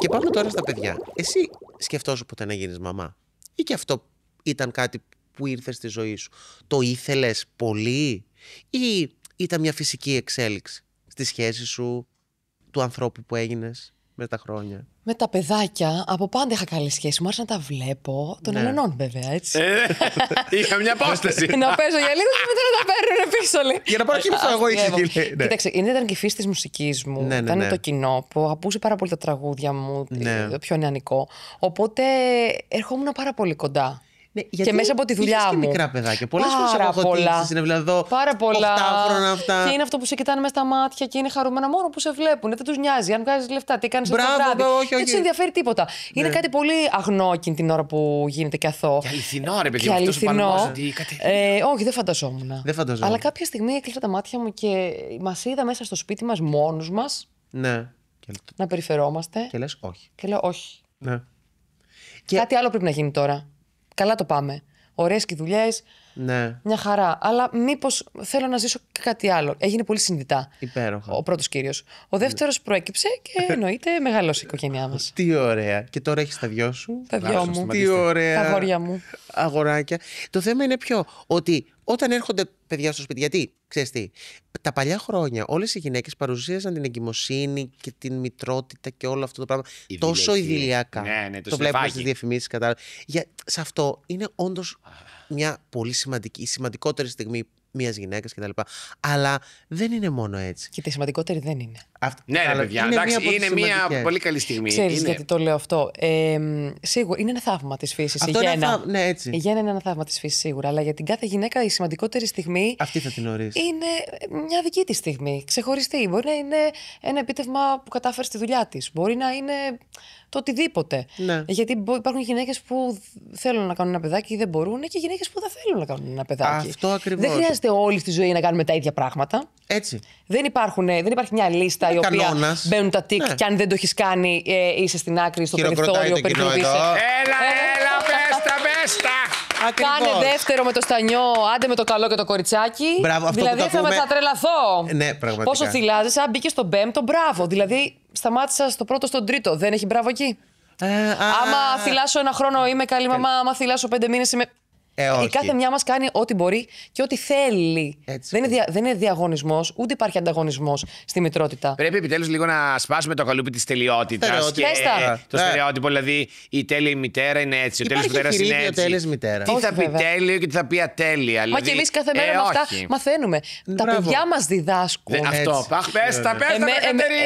Και πάμε τώρα στα παιδιά. Εσύ σκεφτόσου ποτέ να γίνεις μαμά, ή και αυτό ήταν κάτι που ήρθε στη ζωή σου. Το ήθελες πολύ, ή ήταν μια φυσική εξέλιξη στη σχέση σου του ανθρώπου που έγινες με τα χρόνια με τα παιδάκια από πάντα είχα καλή σχέση. Μου άρεσε να τα βλέπω. τον ναι. Ελληνών, βέβαια, έτσι. Ε, είχα μια απόσταση. να παίζω για λίγο και μετά να τα παίρνουν πίσω. Για να πάρω και εγώ ήσυχη. Ναι. Κοίταξε, είναι, ήταν και φύση της μουσικής μου. Ναι, ναι ήταν ναι. το κοινό που απούσε πάρα πολύ τα τραγούδια μου, ναι. το πιο νεανικό. Οπότε ερχόμουν πάρα πολύ κοντά. Ναι, γιατί και μέσα από τη δουλειά μου. Και μικρά παιδάκια. Πολλές φορές έχω πολλά. στην Πάρα πολλά. Αυτά. Και είναι αυτό που σε κοιτάνε στα μάτια και είναι χαρούμενα μόνο που σε βλέπουν. Δεν τους νοιάζει αν βγάζεις λεφτά, τι κάνεις το βράδυ. Δεν τους ενδιαφέρει τίποτα. Ναι. Είναι κάτι πολύ αγνό την ώρα που γίνεται και αθώ Και αληθινό, ρε παιδί Ε, όχι, δεν φανταζόμουν. Αλλά κάποια στιγμή έκλεισα τα μάτια μου και μας είδα μέσα στο σπίτι μας μόνους μας. Ναι. Να περιφερόμαστε. Και λες όχι. Και λέω όχι. Ναι. Κάτι άλλο πρέπει να γίνει τώρα καλά το πάμε. Ωραίες και δουλειές. Ναι. Μια χαρά. Αλλά μήπως θέλω να ζήσω και κάτι άλλο. Έγινε πολύ συνειδητά. Υπέροχα. Ο πρώτος κύριος. Ο δεύτερος ναι. προέκυψε και εννοείται μεγαλώσει η οικογένειά μας. Τι ωραία. Και τώρα έχεις τα δυο σου. Τα δυο μου. Τι ωραία. Τα γόρια μου. Αγοράκια. Το θέμα είναι ποιο. Ότι όταν έρχονται παιδιά στο σπίτι, γιατί ξέρεις τι, τα παλιά χρόνια όλες οι γυναίκες παρουσίαζαν την εγκυμοσύνη και την μητρότητα και όλο αυτό το πράγμα τόσο ιδηλιακά. Ναι, ναι, το, το βλέπουμε στις διαφημίσει, κατάλαβα. Σε αυτό είναι όντως μια πολύ σημαντική, η σημαντικότερη στιγμή μιας γυναίκας κτλ. Αλλά δεν είναι μόνο έτσι. Και τη σημαντικότερη δεν είναι. Ναι, ρε παιδιά, είναι εντάξει, μια πολύ καλή στιγμή. Ξέρεις είναι... γιατί το λέω αυτό. Ε, σίγουρα είναι ένα θαύμα της φύσης. Ναι, η γέννα. Ναι, έτσι. είναι ένα θαύμα της φύσης σίγουρα. Αλλά για την κάθε γυναίκα η σημαντικότερη στιγμή. Αυτή θα την ορίσει. Είναι μια δική της στιγμή. Ξεχωριστή. Μπορεί να είναι ένα επίτευγμα που κατάφερε στη δουλειά της. Μπορεί να είναι το οτιδήποτε. Ναι. Γιατί υπάρχουν γυναίκες που θέλουν να κάνουν ένα παιδάκι ή δεν μπορούν και γυναίκες που δεν θέλουν να κάνουν ένα παιδάκι. Αυτό ακριβώς. Δεν χρειάζεται όλη τη ζωή να κάνουμε τα ίδια πράγματα. Έτσι. Δεν, υπάρχουν, δεν υπάρχει μια λίστα η οποία κανόνας. μπαίνουν τα τικ ναι. και αν δεν το έχεις κάνει ε, είσαι στην άκρη, στο περιθώριο, ε, Έλα, έλα, πέστα, πέστα! Κάνε δεύτερο με το στανιό, άντε με το καλό και το κοριτσάκι. Μπράβο, αυτό δηλαδή που θα πούμε... τρελαθώ. Ναι, πραγματικά. Πόσο θυλάζεσαι, αν μπήκες στον πέμπτο, μπράβο. Δηλαδή σταμάτησα στο πρώτο, στον τρίτο. Δεν έχει μπράβο εκεί. Ε, α, Άμα θυλάσω ένα χρόνο είμαι καλή μαμά, άμα θυλάσω πέντε μήνες είμαι. Ε, Η κάθε μια μας κάνει ό,τι μπορεί και ό,τι θέλει. δεν, είναι δια, δεν είναι διαγωνισμός, ούτε υπάρχει ανταγωνισμός στη μητρότητα. Πρέπει επιτέλους λίγο να σπάσουμε το καλούπι της τελειότητας. Και το ε. στερεότυπο, δηλαδή η τέλεια μητέρα είναι έτσι, ο τέλειος μητέρα είναι έτσι. Τι θα βέβαια. τέλειο και τι θα πει ατέλεια. Μα δηλαδή. και εμείς κάθε ε, μέρα με αυτά μαθαίνουμε. Τα παιδιά μας διδάσκουν. αυτό. Αχ, πες τα,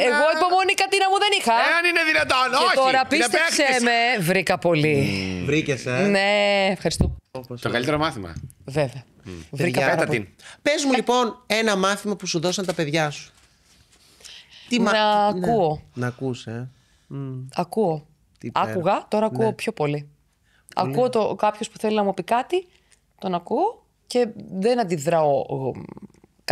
Εγώ υπομονή να μου δεν είχα. Εάν είναι δυνατόν, όχι. τώρα πίστεψε με, βρήκα πολύ. Βρήκε, ε. Ναι, ευχαριστώ το καλύτερο μάθημα. Βέβαια. Mm. Βρήκα την. Πες μου ε. λοιπόν ένα μάθημα που σου δώσαν τα παιδιά σου. Τι να μα... Ναι. ακούω. Να ακούς, ε. Ακούω. Τι Άκουγα, τώρα ακούω ναι. πιο πολύ. Ακούω το κάποιος που θέλει να μου πει κάτι, τον ακούω και δεν αντιδράω ε,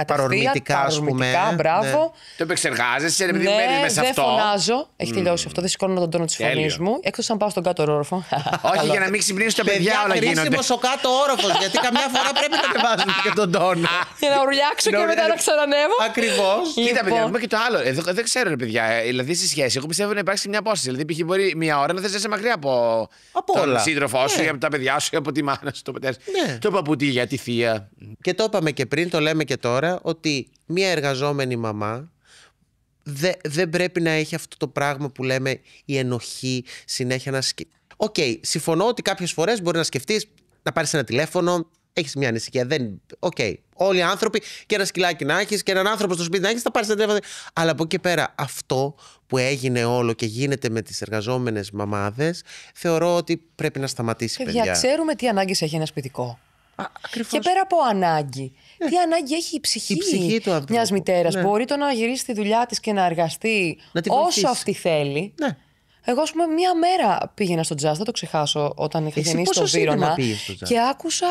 Παρορμητικά, ας πούμε. Ναι. Μπράβο. Ναι. Το επεξεργάζεσαι, επειδή ναι, μένει μέσα αυτό. Δεν φωνάζω. Έχει mm. τελειώσει αυτό. Δεν σηκώνω τον τόνο της φωνής μου. Εκτός αν πάω στον κάτω όροφο. Όχι, για να μην ξυπνήσει τα παιδιά όλα γίνονται. Είναι χρήσιμο ο κάτω όροφος, γιατί καμιά φορά πρέπει να ανεβάζουμε και τον τόνο. Για να ουρλιάξω και μετά να ξανανεύω. Ακριβώς. Λοιπόν. Κοίτα, παιδιά, πούμε και το άλλο. Δεν ξέρω, παιδιά. Ε, δηλαδή στη σχέση, εγώ πιστεύω να υπάρξει μια απόσταση. Δηλαδή, π.χ. μπορεί μια ώρα να θες να μακριά από τον σύντροφό σου ναι. ή από τα παιδιά σου ή από τη μάνα σου, ναι. το παπούτι για τη θεία. Και το είπαμε και πριν, το λέμε και τώρα ότι μια εργαζόμενη μαμά δεν πρέπει να έχει αυτό το πράγμα που λέμε η ενοχή συνέχεια να σκεφτεί. Οκ, okay, συμφωνώ ότι κάποιες φορές μπορεί να σκεφτείς να πάρεις ένα τηλέφωνο, έχεις μια ανησυχία. Δεν... Οκ, okay. όλοι οι άνθρωποι και ένα σκυλάκι να έχεις και έναν άνθρωπο στο σπίτι να έχεις, θα πάρεις ένα τηλέφωνο. Αλλά από εκεί πέρα, αυτό που έγινε όλο και γίνεται με τις εργαζόμενες μαμάδες, θεωρώ ότι πρέπει να σταματήσει. Παιδιά, παιδιά. ξέρουμε τι ανάγκες έχει ένα σπιτικό. Ακριβώς. Και πέρα από ανάγκη. Ε, τι ανάγκη έχει η ψυχή, ψυχή μιας μητέρας. Ναι. Μπορεί το να γυρίσει τη δουλειά της και να εργαστεί όσο αυτή θέλει. Ναι. Εγώ, ας πούμε, μία μέρα πήγαινα στο τζαζ, δεν το ξεχάσω, όταν είχα γεννήσει στο Βύρονα. Και άκουσα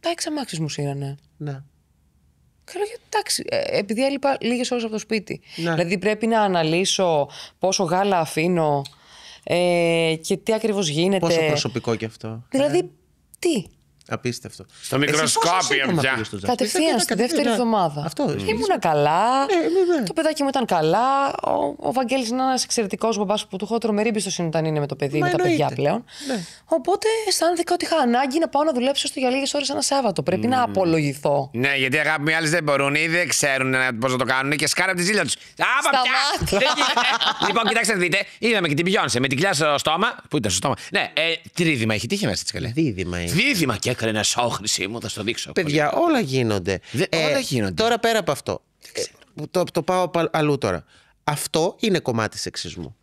τα εξαμάξει μου σήμερα. Ναι. Και λέω, εντάξει, ε, επειδή έλειπα λίγες ώρες από το σπίτι. Ναι. Δηλαδή πρέπει να αναλύσω πόσο γάλα αφήνω ε, και τι ακριβώς γίνεται. Πόσο προσωπικό κι αυτό. Δηλαδή, ε. τι. Απίστευτο. Στο μικροσκόπιο πια. Κατευθείαν στη δεύτερη εβδομάδα. Αυτό. Mm. Ήμουνα καλά. Ναι, ναι, ναι. το παιδάκι μου ήταν καλά. Ο, ο Βαγγέλης είναι ένας εξαιρετικός μπαμπάς που του έχω τρομερή εμπιστοσύνη όταν είναι με το παιδί, με τα παιδιά πλέον. Οπότε αισθάνθηκα ότι είχα ανάγκη να πάω να δουλέψω στο για λίγε ώρες ένα Σάββατο. Πρέπει να απολογηθώ. Ναι, γιατί αγάπη μου άλλε δεν μπορούν ή δεν ξέρουν πώς να το κάνουν και σκάρα τη ζήλια τους. λοιπόν, κοιτάξτε, δείτε, είδαμε και την πιόνσε με την κλιά στο στόμα. Πού ήταν στο στόμα. Ναι, ε, τρίδημα έχει τύχει μέσα τη καλέ. Δίδημα έκανε ένα σόχρηση μου, θα στο δείξω. Παιδιά, πολύ. όλα γίνονται. ε, όλα γίνονται. Τώρα πέρα από αυτό. Ε, το, το πάω αλλού τώρα. Αυτό είναι κομμάτι σεξισμού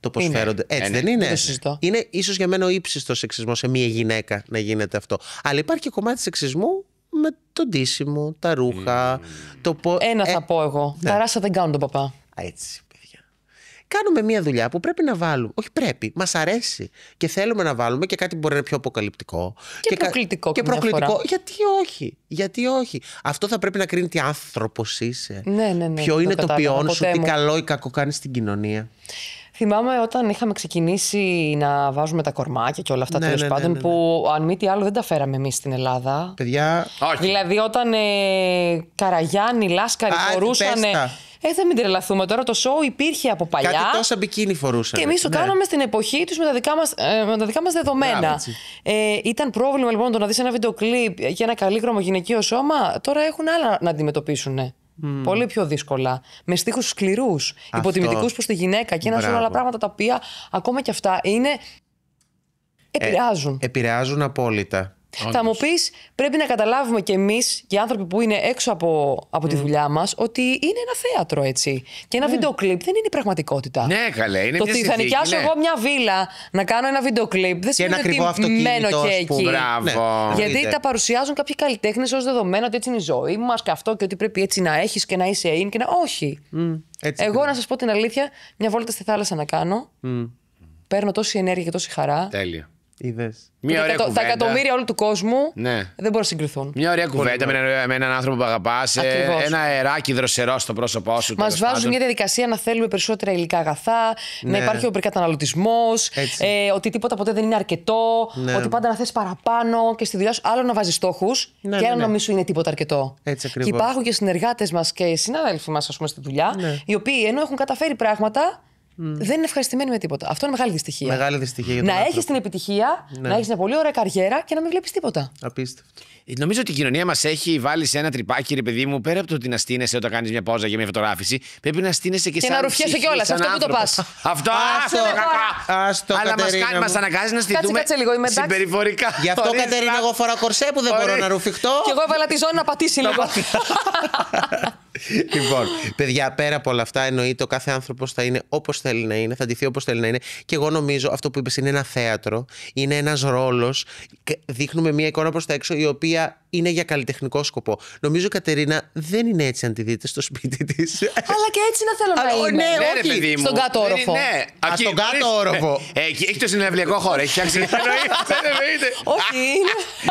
το πώ φέρονται. Έτσι είναι. δεν είναι. είναι ίσως για μένα ο ύψιστος σεξισμός σε μία γυναίκα να γίνεται αυτό. Αλλά υπάρχει και κομμάτι σεξισμού με το ντύσιμο, τα ρούχα. Mm. Το Ένα ε, θα πω εγώ. Ναι. Τα ράσα δεν κάνουν τον παπά. Έτσι κάνουμε μια δουλειά που πρέπει να βάλουμε. Όχι πρέπει, μας αρέσει. Και θέλουμε να βάλουμε και κάτι που μπορεί να είναι πιο αποκαλυπτικό. Και, και προκλητικό. Και προκλητικό. Φορά. Γιατί όχι. Γιατί όχι. Αυτό θα πρέπει να κρίνει τι άνθρωπος είσαι. Ναι, ναι, ναι, Ποιο το είναι το ποιόν σου, τι καλό ή κακό κάνει στην κοινωνία. Θυμάμαι όταν είχαμε ξεκινήσει να βάζουμε τα κορμάκια και όλα αυτά ναι, τέλος ναι, ναι, πάντων, ναι, που ναι. αν μη τι άλλο δεν τα φέραμε εμείς στην Ελλάδα. Παιδιά, όχι. Δηλαδή όταν ε, Καραγιάννη, Λάσκαρη χωρούσαν. Ε, θα μην τρελαθούμε τώρα. Το show υπήρχε από παλιά. Κάτι τόσα μπικίνι φορούσαν. Και εμείς το ναι. κάναμε στην εποχή τους με τα δικά μας ε, δεδομένα. ε, ήταν πρόβλημα λοιπόν το να δεις ένα βίντεο κλειπ για ένα καλή γυναικείο σώμα. Τώρα έχουν άλλα να αντιμετωπίσουν. Πολύ πιο δύσκολα. Με στίχους σκληρούς, υποτιμητικούς προς τη γυναίκα και ένα σωρό άλλα πράγματα τα οποία ακόμα και αυτά είναι. Επηρεάζουν. Ε, επηρεάζουν απόλυτα. Όντως. Θα μου πεις, πρέπει να καταλάβουμε κι εμείς, οι άνθρωποι που είναι έξω από, από τη δουλειά μας, ότι είναι ένα θέατρο έτσι. Και ένα mm. βίντεο δεν είναι η πραγματικότητα. Ναι, καλέ, είναι Το ότι θα νοικιάσω ναι. εγώ μια βίλα να κάνω ένα βίντεο δεν σημαίνει ότι μένω και εκεί. Που, μπράβο, ναι. Ναι. Γιατί τα παρουσιάζουν κάποιοι καλλιτέχνες ως δεδομένο ότι έτσι είναι η ζωή μας και αυτό και ότι πρέπει έτσι να έχεις και να είσαι in και να. Όχι. εγώ να σας πω την αλήθεια, μια βόλτα στη θάλασσα να κάνω. Mm. Παίρνω τόση ενέργεια και τόση χαρά. Τέλεια. Είδες. Μια ωραία τα, κουβέντα. εκατομμύρια όλου του κόσμου ναι. δεν μπορούν να συγκριθούν. Μια ωραία κουβέντα με, με, έναν άνθρωπο που αγαπάς. Ε, ένα αεράκι δροσερό στο πρόσωπό σου. Μας βάζουν μια διαδικασία να θέλουμε περισσότερα υλικά αγαθά, να ναι. υπάρχει ο υπερκαταναλωτισμό, ε, ότι τίποτα ποτέ δεν είναι αρκετό, ναι. ότι πάντα να θες παραπάνω και στη δουλειά σου. Άλλο να βάζεις στόχους ναι, και άλλο να μην σου είναι τίποτα αρκετό. Έτσι Και υπάρχουν και συνεργάτες μας και συνάδελφοι μας, ας πούμε, στη δουλειά, οι οποίοι ενώ έχουν καταφέρει πράγματα Mm. δεν είναι ευχαριστημένοι με τίποτα. Αυτό είναι μεγάλη δυστυχία. Μεγάλη δυστυχία για τον Να έχεις την επιτυχία, ναι. να έχεις μια πολύ ωραία καριέρα και να μην βλέπεις τίποτα. Απίστευτο. Ε, νομίζω ότι η κοινωνία μας έχει βάλει σε ένα τρυπάκι, ρε παιδί μου, πέρα από το ότι να στείνεσαι όταν κάνεις μια πόζα για μια φωτογράφηση, πρέπει να στείνεσαι και, και σαν. Και να ρουφιέσαι κιόλα. Αυτό που το πας. Αυτό άστο, άστο, Αλλά μας αναγκάζει να στείνουμε συμπεριφορικά. Γι' αυτό Κατερίνα, εγώ φορά κορσέ που δεν μπορώ να ρουφιχτώ. Και εγώ έβαλα τη ζώνη να πατήσει λίγο. λοιπόν, παιδιά, πέρα από όλα αυτά, εννοείται ο κάθε άνθρωπος θα είναι όπως θέλει να είναι, θα ντυθεί όπως θέλει να είναι. Και εγώ νομίζω αυτό που είπες είναι ένα θέατρο, είναι ένας ρόλος. Δείχνουμε μια εικόνα προς τα έξω η οποία είναι για καλλιτεχνικό σκοπό. Νομίζω η Κατερίνα δεν είναι έτσι αν τη δείτε στο σπίτι της. Αλλά και έτσι να θέλω να είναι. Ναι, όχι, παιδί μου. Στον κάτω όροφο. Ναι, ναι. Α, στον κάτω όροφο. Ε, έχει το συνευλιακό χώρο, έχει φτιάξει. Όχι.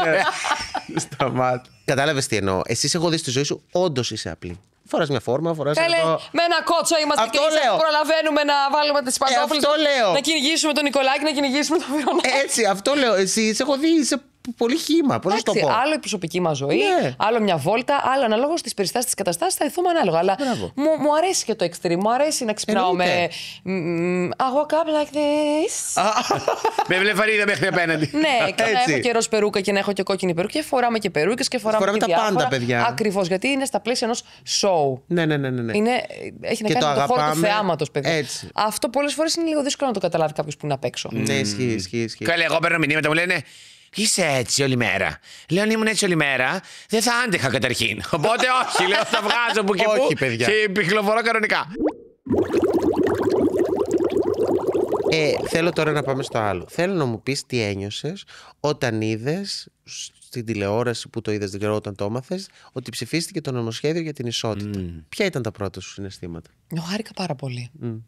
Ναι. Σταμάτα. Κατάλαβες τι εννοώ. Εσύ, έχω δει στη ζωή σου, όντως είσαι απλή. Φοράς μια φόρμα, φοράς. Εδώ... Με ένα κότσο είμαστε Αυτό και λέω. προλαβαίνουμε να βάλουμε τις παντόφλε. Ε, αυτό λέω. Να κυνηγήσουμε τον Νικολάκη, να κυνηγήσουμε τον Βερονάκη. Ε, έτσι, αυτό λέω. Εσύ έχω δει είσαι πολύ χήμα. Πώς να το πω. Άλλο η προσωπική μας ζωή, ναι. άλλο μια βόλτα, άλλο αναλόγως τη περιστάσει τη καταστάσεις θα ηθούμε ανάλογα. Αλλά μου, μου, αρέσει και το εξτρεμ, μου αρέσει να ξυπνάω με. I woke this. με βλεφαρίδα μέχρι απέναντι. ναι, και να έχω καιρός περούκα και να έχω και κόκκινη περούκα και φοράμε και περούκες και φοράμε, φοράμε τα πάντα, παιδιά. Ακριβώς, γιατί είναι στα πλαίσια ενός σόου. Ναι, ναι, ναι, ναι. ναι. Είναι, έχει να κάνει με το χώρο του θεάματος, παιδιά. Αυτό πολλές φορές είναι λίγο δύσκολο να το καταλάβει κάποιος που είναι απ' έξω. Ναι, ισχύει, ισχύει. Καλή, εγώ παίρνω μηνύματα, μου λένε Είσαι έτσι όλη μέρα. Λέω, αν ήμουν έτσι όλη μέρα, δεν θα άντεχα καταρχήν. Οπότε όχι, λέω, θα βγάζω που και όχι, που παιδιά. και πυκλοφορώ κανονικά. Ε, θέλω τώρα να πάμε στο άλλο. Θέλω να μου πεις τι ένιωσες όταν είδες στην τηλεόραση που το είδες, δεν ξέρω όταν το έμαθες, ότι ψηφίστηκε το νομοσχέδιο για την ισότητα. Mm. Ποια ήταν τα πρώτα σου συναισθήματα? Χάρηκα πάρα πολύ. Mm.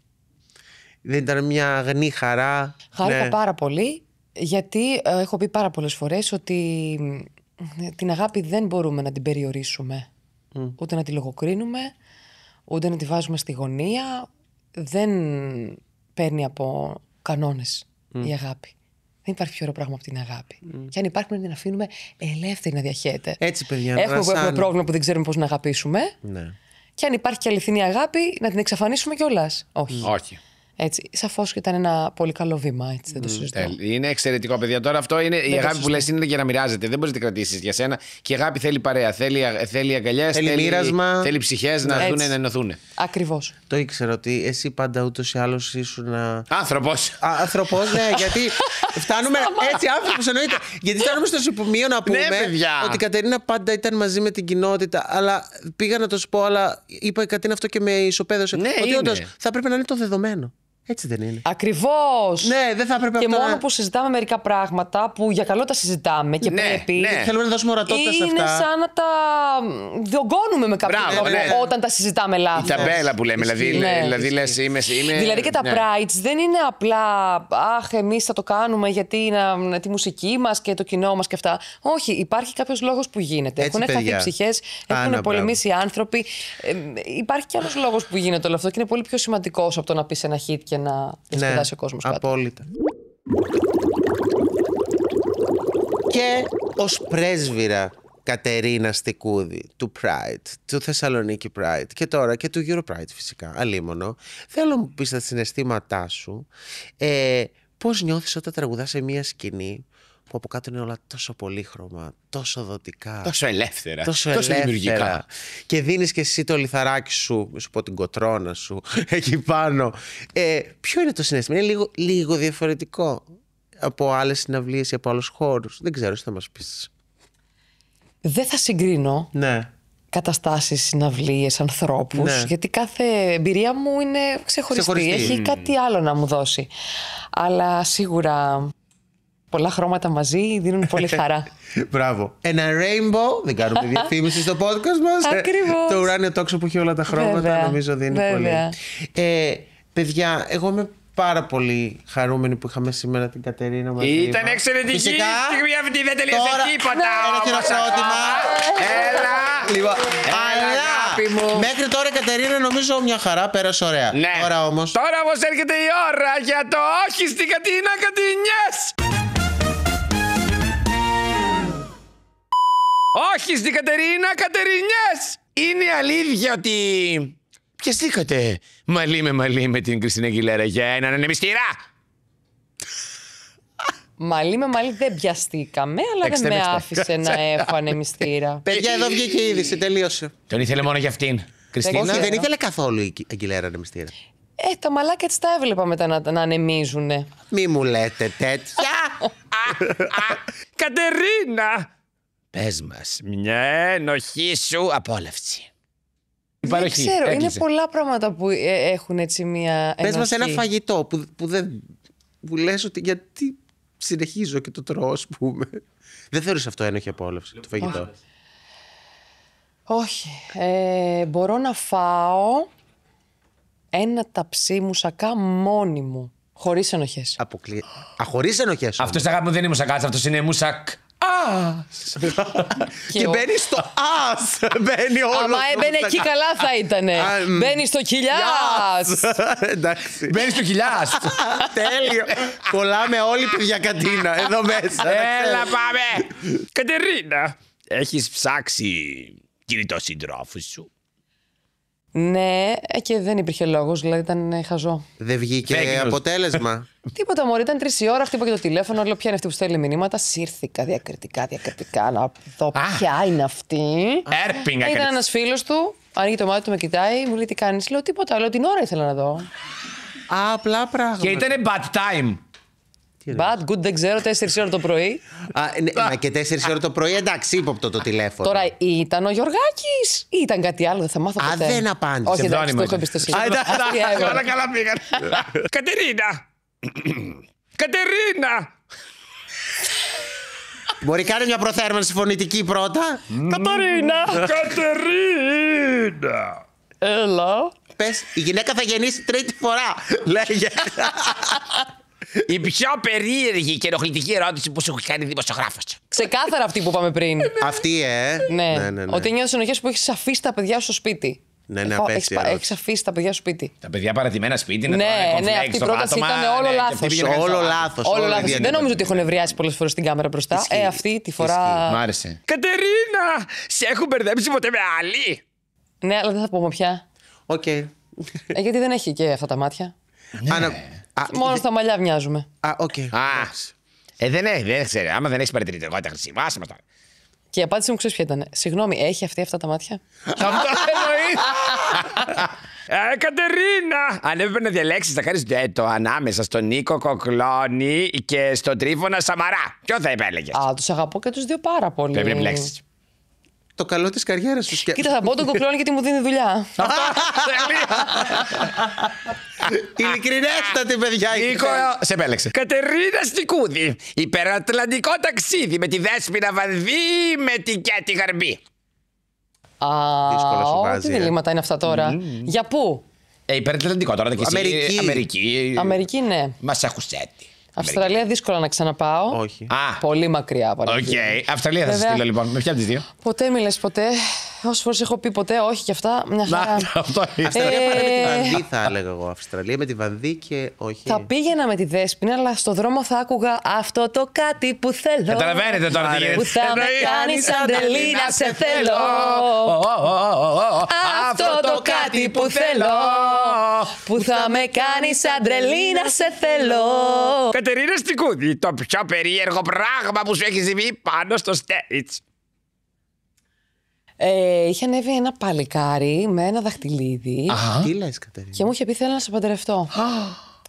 Δεν ήταν μια αγνή χαρά. Χάρηκα ναι. πάρα πολύ γιατί ε, έχω πει πάρα πολλές φορές ότι την αγάπη δεν μπορούμε να την περιορίσουμε. Ούτε να τη λογοκρίνουμε, ούτε να τη βάζουμε στη γωνία. Δεν παίρνει από κανόνες η αγάπη. Δεν υπάρχει πιο ωραίο πράγμα από την αγάπη. Mm. Και αν υπάρχουν, να την αφήνουμε ελεύθερη να διαχέεται. Έτσι, παιδιά. Έχουμε, σαν... πρόβλημα που δεν ξέρουμε πώς να αγαπήσουμε. Ναι. Και αν υπάρχει και αληθινή αγάπη, να την εξαφανίσουμε κιόλας. Όχι. Όχι. Έτσι. Σαφώς ήταν ένα πολύ καλό βήμα. Έτσι, δεν το συζητώ. Είναι εξαιρετικό, παιδιά. Τώρα αυτό είναι δεν η αγάπη που λες είναι για να μοιράζεται. Δεν μπορείς να την κρατήσεις για σένα. Και η αγάπη θέλει παρέα, θέλει, θέλει αγκαλιές, θέλει, θέλει μοίρασμα. Θέλει ψυχές να δουν να ενωθούν. Ακριβώς. Το ήξερα ότι εσύ πάντα ούτως ή άλλως ήσουν. Άνθρωπο. Άνθρωπος, ναι, γιατί φτάνουμε. έτσι, άνθρωπος εννοείται. γιατί φτάνουμε στο σημείο να ναι, πούμε ναι, ότι η Κατερίνα πάντα στο σημειο να πουμε οτι μαζί με την κοινότητα. Αλλά πήγα να το σου πω, αλλά είπα η Κατερίνα αυτό και με ισοπαίδωσε. Ναι, ότι όντως θα πρέπει να είναι το δεδομένο. Έτσι δεν είναι. Ακριβώς. Ναι, δεν θα έπρεπε Και μόνο που συζητάμε μερικά πράγματα που για καλό τα συζητάμε και ναι, πρέπει. Ναι. Θέλουμε να δώσουμε ορατότητα σε αυτά. Είναι σαν να τα διωγγώνουμε με κάποιο τρόπο ναι. όταν τα συζητάμε λάθος. Η ταμπέλα που λέμε. Δηλαδή, ναι. δηλαδή λες, είμαι, είμαι. Δηλαδή και τα ναι. Prides δεν είναι απλά Αχ, εμείς θα το κάνουμε γιατί είναι τη μουσική μας και το κοινό μας και αυτά. Όχι, υπάρχει κάποιος λόγος που γίνεται. έχουν χαθεί ψυχέ, έχουν πολεμήσει άνθρωποι. Ε, υπάρχει κι άλλος λόγος που γίνεται όλο αυτό και είναι πολύ πιο σημαντικός από το να πεις ένα hit και να διασκεδάσει ναι, ο κόσμος. Απόλυτα. Και ως πρέσβυρα Κατερίνα Στικούδη του Pride, του Θεσσαλονίκη Pride και τώρα και του Euro Pride φυσικά, αλίμονο. Θέλω να μου πεις τα συναισθήματά σου, ε, πώς νιώθεις όταν τραγουδάς σε μία σκηνή που από κάτω είναι όλα τόσο πολύχρωμα, τόσο δοτικά. Τόσο ελεύθερα. Τόσο, τόσο ελεύθερα. δημιουργικά. Και δίνεις και εσύ το λιθαράκι σου, σου πω την κοτρόνα σου, εκεί πάνω. Ε, ποιο είναι το συνέστημα, είναι λίγο, διαφορετικό από άλλες συναυλίες ή από άλλους χώρους. Δεν ξέρω, τι θα μας πεις. Δεν θα συγκρίνω. Ναι καταστάσεις, συναυλίες, ναι. γιατί κάθε εμπειρία μου είναι ξεχωριστή, έχει mm. κάτι άλλο να μου δώσει αλλά σίγουρα πολλά χρώματα μαζί δίνουν πολύ χαρά. Μπράβο. Ένα rainbow, δεν κάνουμε διαφήμιση στο podcast μας. Ε, Ακριβώς. Το ουράνιο τόξο που έχει όλα τα χρώματα Βέβαια. νομίζω δίνει Βέβαια. πολύ. Ε, παιδιά, εγώ είμαι πάρα πολύ χαρούμενη που είχαμε σήμερα την Κατερίνα μαζί. Ήταν εξαιρετική η στιγμή αυτή, δεν τελείωσε τίποτα. Ένα χειροκρότημα. Έλα. Λοιπόν, αλλά μέχρι τώρα η Κατερίνα νομίζω μια χαρά πέρασε ωραία. Ναι. Τώρα όμως. Τώρα όμως έρχεται η ώρα για το όχι στην Κατίνα Κατίνιες. Όχι στην Κατερίνα, Κατερινιές! Είναι αλήθεια ότι... Πιαστήκατε μαλλί με μαλλί με την Κριστίνα Αγγιλέρα για έναν ανεμιστήρα. Μαλί με μαλί δεν πιαστήκαμε, αλλά δεν με άφησε να έχω ανεμιστήρα. Παιδιά, εδώ βγήκε η είδηση, τελείωσε. Τον ήθελε μόνο για αυτήν. Κριστίνα. Όχι, δεν ήθελε καθόλου η Αγγιλέρα ανεμιστήρα. Ε, τα μαλάκια της τα έβλεπα μετά να, να ανεμίζουνε. Μη μου λέτε τέτοια. Κατερίνα, Πες μας, μια ενοχή σου απόλαυση. Δεν ξέρω, είναι πολλά πράγματα που ε, ε, έχουν έτσι μια ενοχή. Πες μας ένα φαγητό που, που δεν. που λες ότι γιατί συνεχίζω και το τρώω, ας πούμε. Δεν θεωρείς αυτό ένοχη απόλαυση, το φαγητό. Όχι, ε, μπορώ να φάω ένα ταψί μουσακά μόνη μου, χωρίς ενοχές. Αποκλεί... Α, χωρίς ενοχές. Αυτός αγάπη μου δεν είναι μουσακάς, αυτός είναι μουσακ. Ας. Και μπαίνει στο ας. Μπαίνει όλο. Άμα έμπαινε εκεί καλά θα ήταν. Μπαίνει στο χιλιάς. Εντάξει. Μπαίνει στο χιλιάς. Τέλειο. Κολλάμε όλοι παιδιά κατίνα εδώ μέσα. Έλα πάμε. Κατερίνα. Έχεις ψάξει κινητό συντρόφου σου. Ναι, ε, και δεν υπήρχε λόγος, δηλαδή ήταν ε, χαζό. Δεν βγήκε αποτέλεσμα. Τίποτα μωρή, ήταν τρεις η ώρα, και το τηλέφωνο, λέω ποια είναι αυτή που στέλνει μηνύματα. Σύρθηκα διακριτικά, διακριτικά, να δω ποια είναι αυτή. Έρπινγκ, Ήταν ένας φίλος του, ανοίγει το μάτι του, με κοιτάει, μου λέει τι κάνεις. Λέω τίποτα, λέω την ώρα ήθελα να δω. απλά πράγματα. Και ήταν bad time. Bad, good, δεν ξέρω, 4 ώρα το πρωί. Α, ναι, ναι και 4 ώρα το πρωί, εντάξει, ύποπτο το τηλέφωνο. Τώρα ήταν ο Γιωργάκης ή ήταν κάτι άλλο, δεν θα μάθω ποτέ. Α, δεν απάντησε. Όχι, δεν έχω εμπιστοσύνη. Όλα καλά Κατερίνα! Κατερίνα! Μπορεί κάνει μια προθέρμανση φωνητική πρώτα. Κατερίνα! Κατερίνα! Έλα. Πες, η γυναίκα θα γεννήσει τρίτη φορά, λέγε. Η πιο περίεργη και ενοχλητική ερώτηση που σου έχει κάνει δημοσιογράφο. Ξεκάθαρα αυτή που είπαμε πριν. αυτή, ε. Ναι. ναι, ναι, ναι. Ότι νιώθεις που έχεις αφήσει τα παιδιά στο σπίτι. Ναι, ναι, Έχει αφήσει τα παιδιά στο σπίτι. Τα παιδιά παρατημένα σπίτι, να ναι, ναι, ναι, αυτή η πρόταση ήταν όλο λάθο. Όλο λάθο. Όλο λάθος. Δεν νομίζω ότι έχουν νευριάσει πολλές φορές την κάμερα μπροστά. Ε, αυτή τη φορά. Μ' άρεσε. Κατερίνα, σε έχουν μπερδέψει ποτέ με άλλη. Ναι, αλλά δεν θα πούμε πια. Οκ. Okay. Ε, γιατί δεν έχει και αυτά τα μάτια. Ναι. Α, Μόνο στα μαλλιά μοιάζουμε. Α, οκ. Okay. Α, ε, δεν, έχει, δεν ξέρω. Άμα δεν έχει τα χρυσή, μα τώρα. Και η απάντηση μου ξέρεις ποια ήταν. Συγγνώμη, έχει αυτή αυτά τα μάτια. Αυτό εννοείς. Ε, Κατερίνα! Αν έπρεπε να διαλέξεις, θα κάνεις ε, το ανάμεσα στον Νίκο Κοκλώνη και στον Τρίφωνα Σαμαρά. Ποιο θα επέλεγες. Α, τους αγαπώ και τους δύο πάρα πολύ. Πρέπει να επιλέξεις το καλό της καριέρας σου. Κοίτα, θα πω τον και γιατί μου δίνει δουλειά. Ειλικρινέστατη, παιδιά. Νίκο, σε επέλεξε. Κατερίνα Στικούδη. Υπερατλαντικό ταξίδι με τη δέσποινα βανδύ με την Κέτη Γαρμπή. Α, τι διλήμματα ε. είναι αυτά τώρα. Για πού? Ε, υπερατλαντικό τώρα. Αμερική. Αμερική, ναι. Μασαχουσέτη. Αυστραλία δύσκολα να ξαναπάω. Όχι. Πολύ μακριά από Οκ. Okay. Αυστραλία θα σα στείλω λοιπόν. Με ποια από τις δύο. Ποτέ μιλέ ποτέ. Όσε φορές έχω πει ποτέ όχι και αυτά, μια χαρά. Να, αυτό είναι. Ε, βανδί θα έλεγα εγώ. Αυστραλία με τη Βανδί και όχι. Θα πήγαινα με τη Δέσπινα, αλλά στο δρόμο θα άκουγα αυτό το κάτι που θέλω. Καταλαβαίνετε τώρα τι Που θα με κάνει σαν τρελή να σε θέλω. Αυτό το κάτι που θέλω. Που θα με κάνει σαν τρελή να σε θέλω. Κατερίνα Στικούδη, το πιο περίεργο πράγμα που σου έχει ζημί πάνω στο stage. Ε, είχε ανέβει ένα παλικάρι με ένα δαχτυλίδι. τι λες Κατερίνα. Και μου είχε πει θέλω να σε παντρευτώ.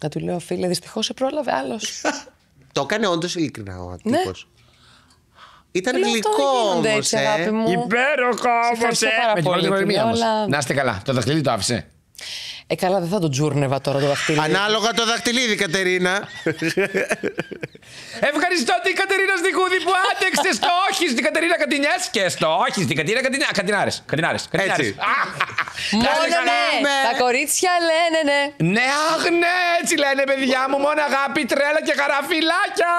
Να του λέω φίλε Δυστυχώς, σε πρόλαβε άλλος. Το έκανε όντως ειλικρινά ο ναι. τύπος. Ήταν γλυκό όμως. Ε. Υπέροχο όμως. Ε. Με την Να είστε καλά. Το δαχτυλίδι το άφησε. Ε, καλά, δεν θα τον τζούρνευα τώρα το δαχτυλίδι. Ανάλογα το δαχτυλίδι, Κατερίνα. Ευχαριστώ την Κατερίνα Σνικούδη που άντεξε το όχι στην Κατερίνα Κατινιάς και στο όχι στην Κατερίνα Κατινιά. Κατινάρε. Κατινάρε. Έτσι. Μόνο ναι. Τα κορίτσια λένε ναι. Ναι, αχ, ναι, έτσι λένε παιδιά μου. Μόνο αγάπη, τρέλα και χαρά. φυλάκια.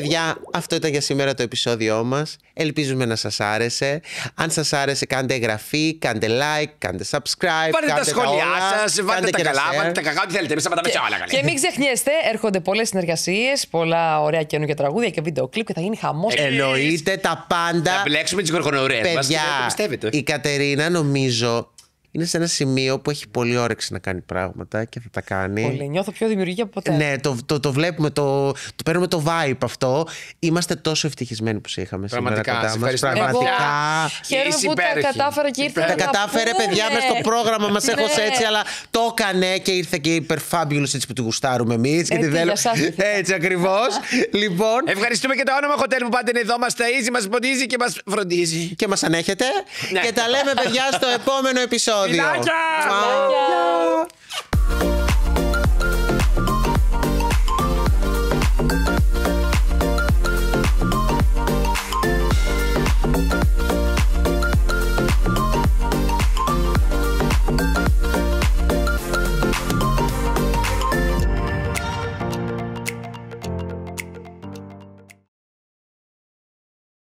Παιδιά, αυτό ήταν για σήμερα το επεισόδιό μας. Ελπίζουμε να σας άρεσε. Αν σας άρεσε, κάντε εγγραφή, κάντε like, κάντε subscribe. κάντε τα σχόλιά σας, βάλτε τα καλά, βάλτε τα κακά, ό,τι θέλετε. θα σε Και μην ξεχνιέστε, έρχονται πολλές συνεργασίες, πολλά ωραία καινούργια τραγούδια και βίντεο κλειπ και θα γίνει χαμός. Εννοείται τα πάντα. Θα μπλέξουμε τις μας. Παιδιά, η Κατερίνα νομίζω είναι σε ένα σημείο που έχει πολύ όρεξη να κάνει πράγματα και θα τα κάνει. Πολύ. Νιώθω πιο δημιουργική από ποτέ. Ναι, το, το, το βλέπουμε, το, το παίρνουμε το vibe αυτό. Είμαστε τόσο ευτυχισμένοι που σε είχαμε Πραγματικά, σήμερα κοντά Πραγματικά. Χαίρομαι που τα κατάφερα και ήρθε. Τα κατάφερε, παιδιά, ναι. μέσα στο πρόγραμμα μας ναι. έχω έτσι, αλλά το έκανε και ήρθε και η υπερφάμπιουλος έτσι που τη γουστάρουμε εμείς. Και τη Έτσι ακριβώς. λοιπόν. Ευχαριστούμε και το όνομα χοτέλ που πάντα είναι εδώ. Μα ταζει, μα ποντίζει και μας φροντίζει. Και μας ανέχεται. Ναι. Και τα λέμε, παιδιά, στο επόμενο επεισόδιο. 毕业啊！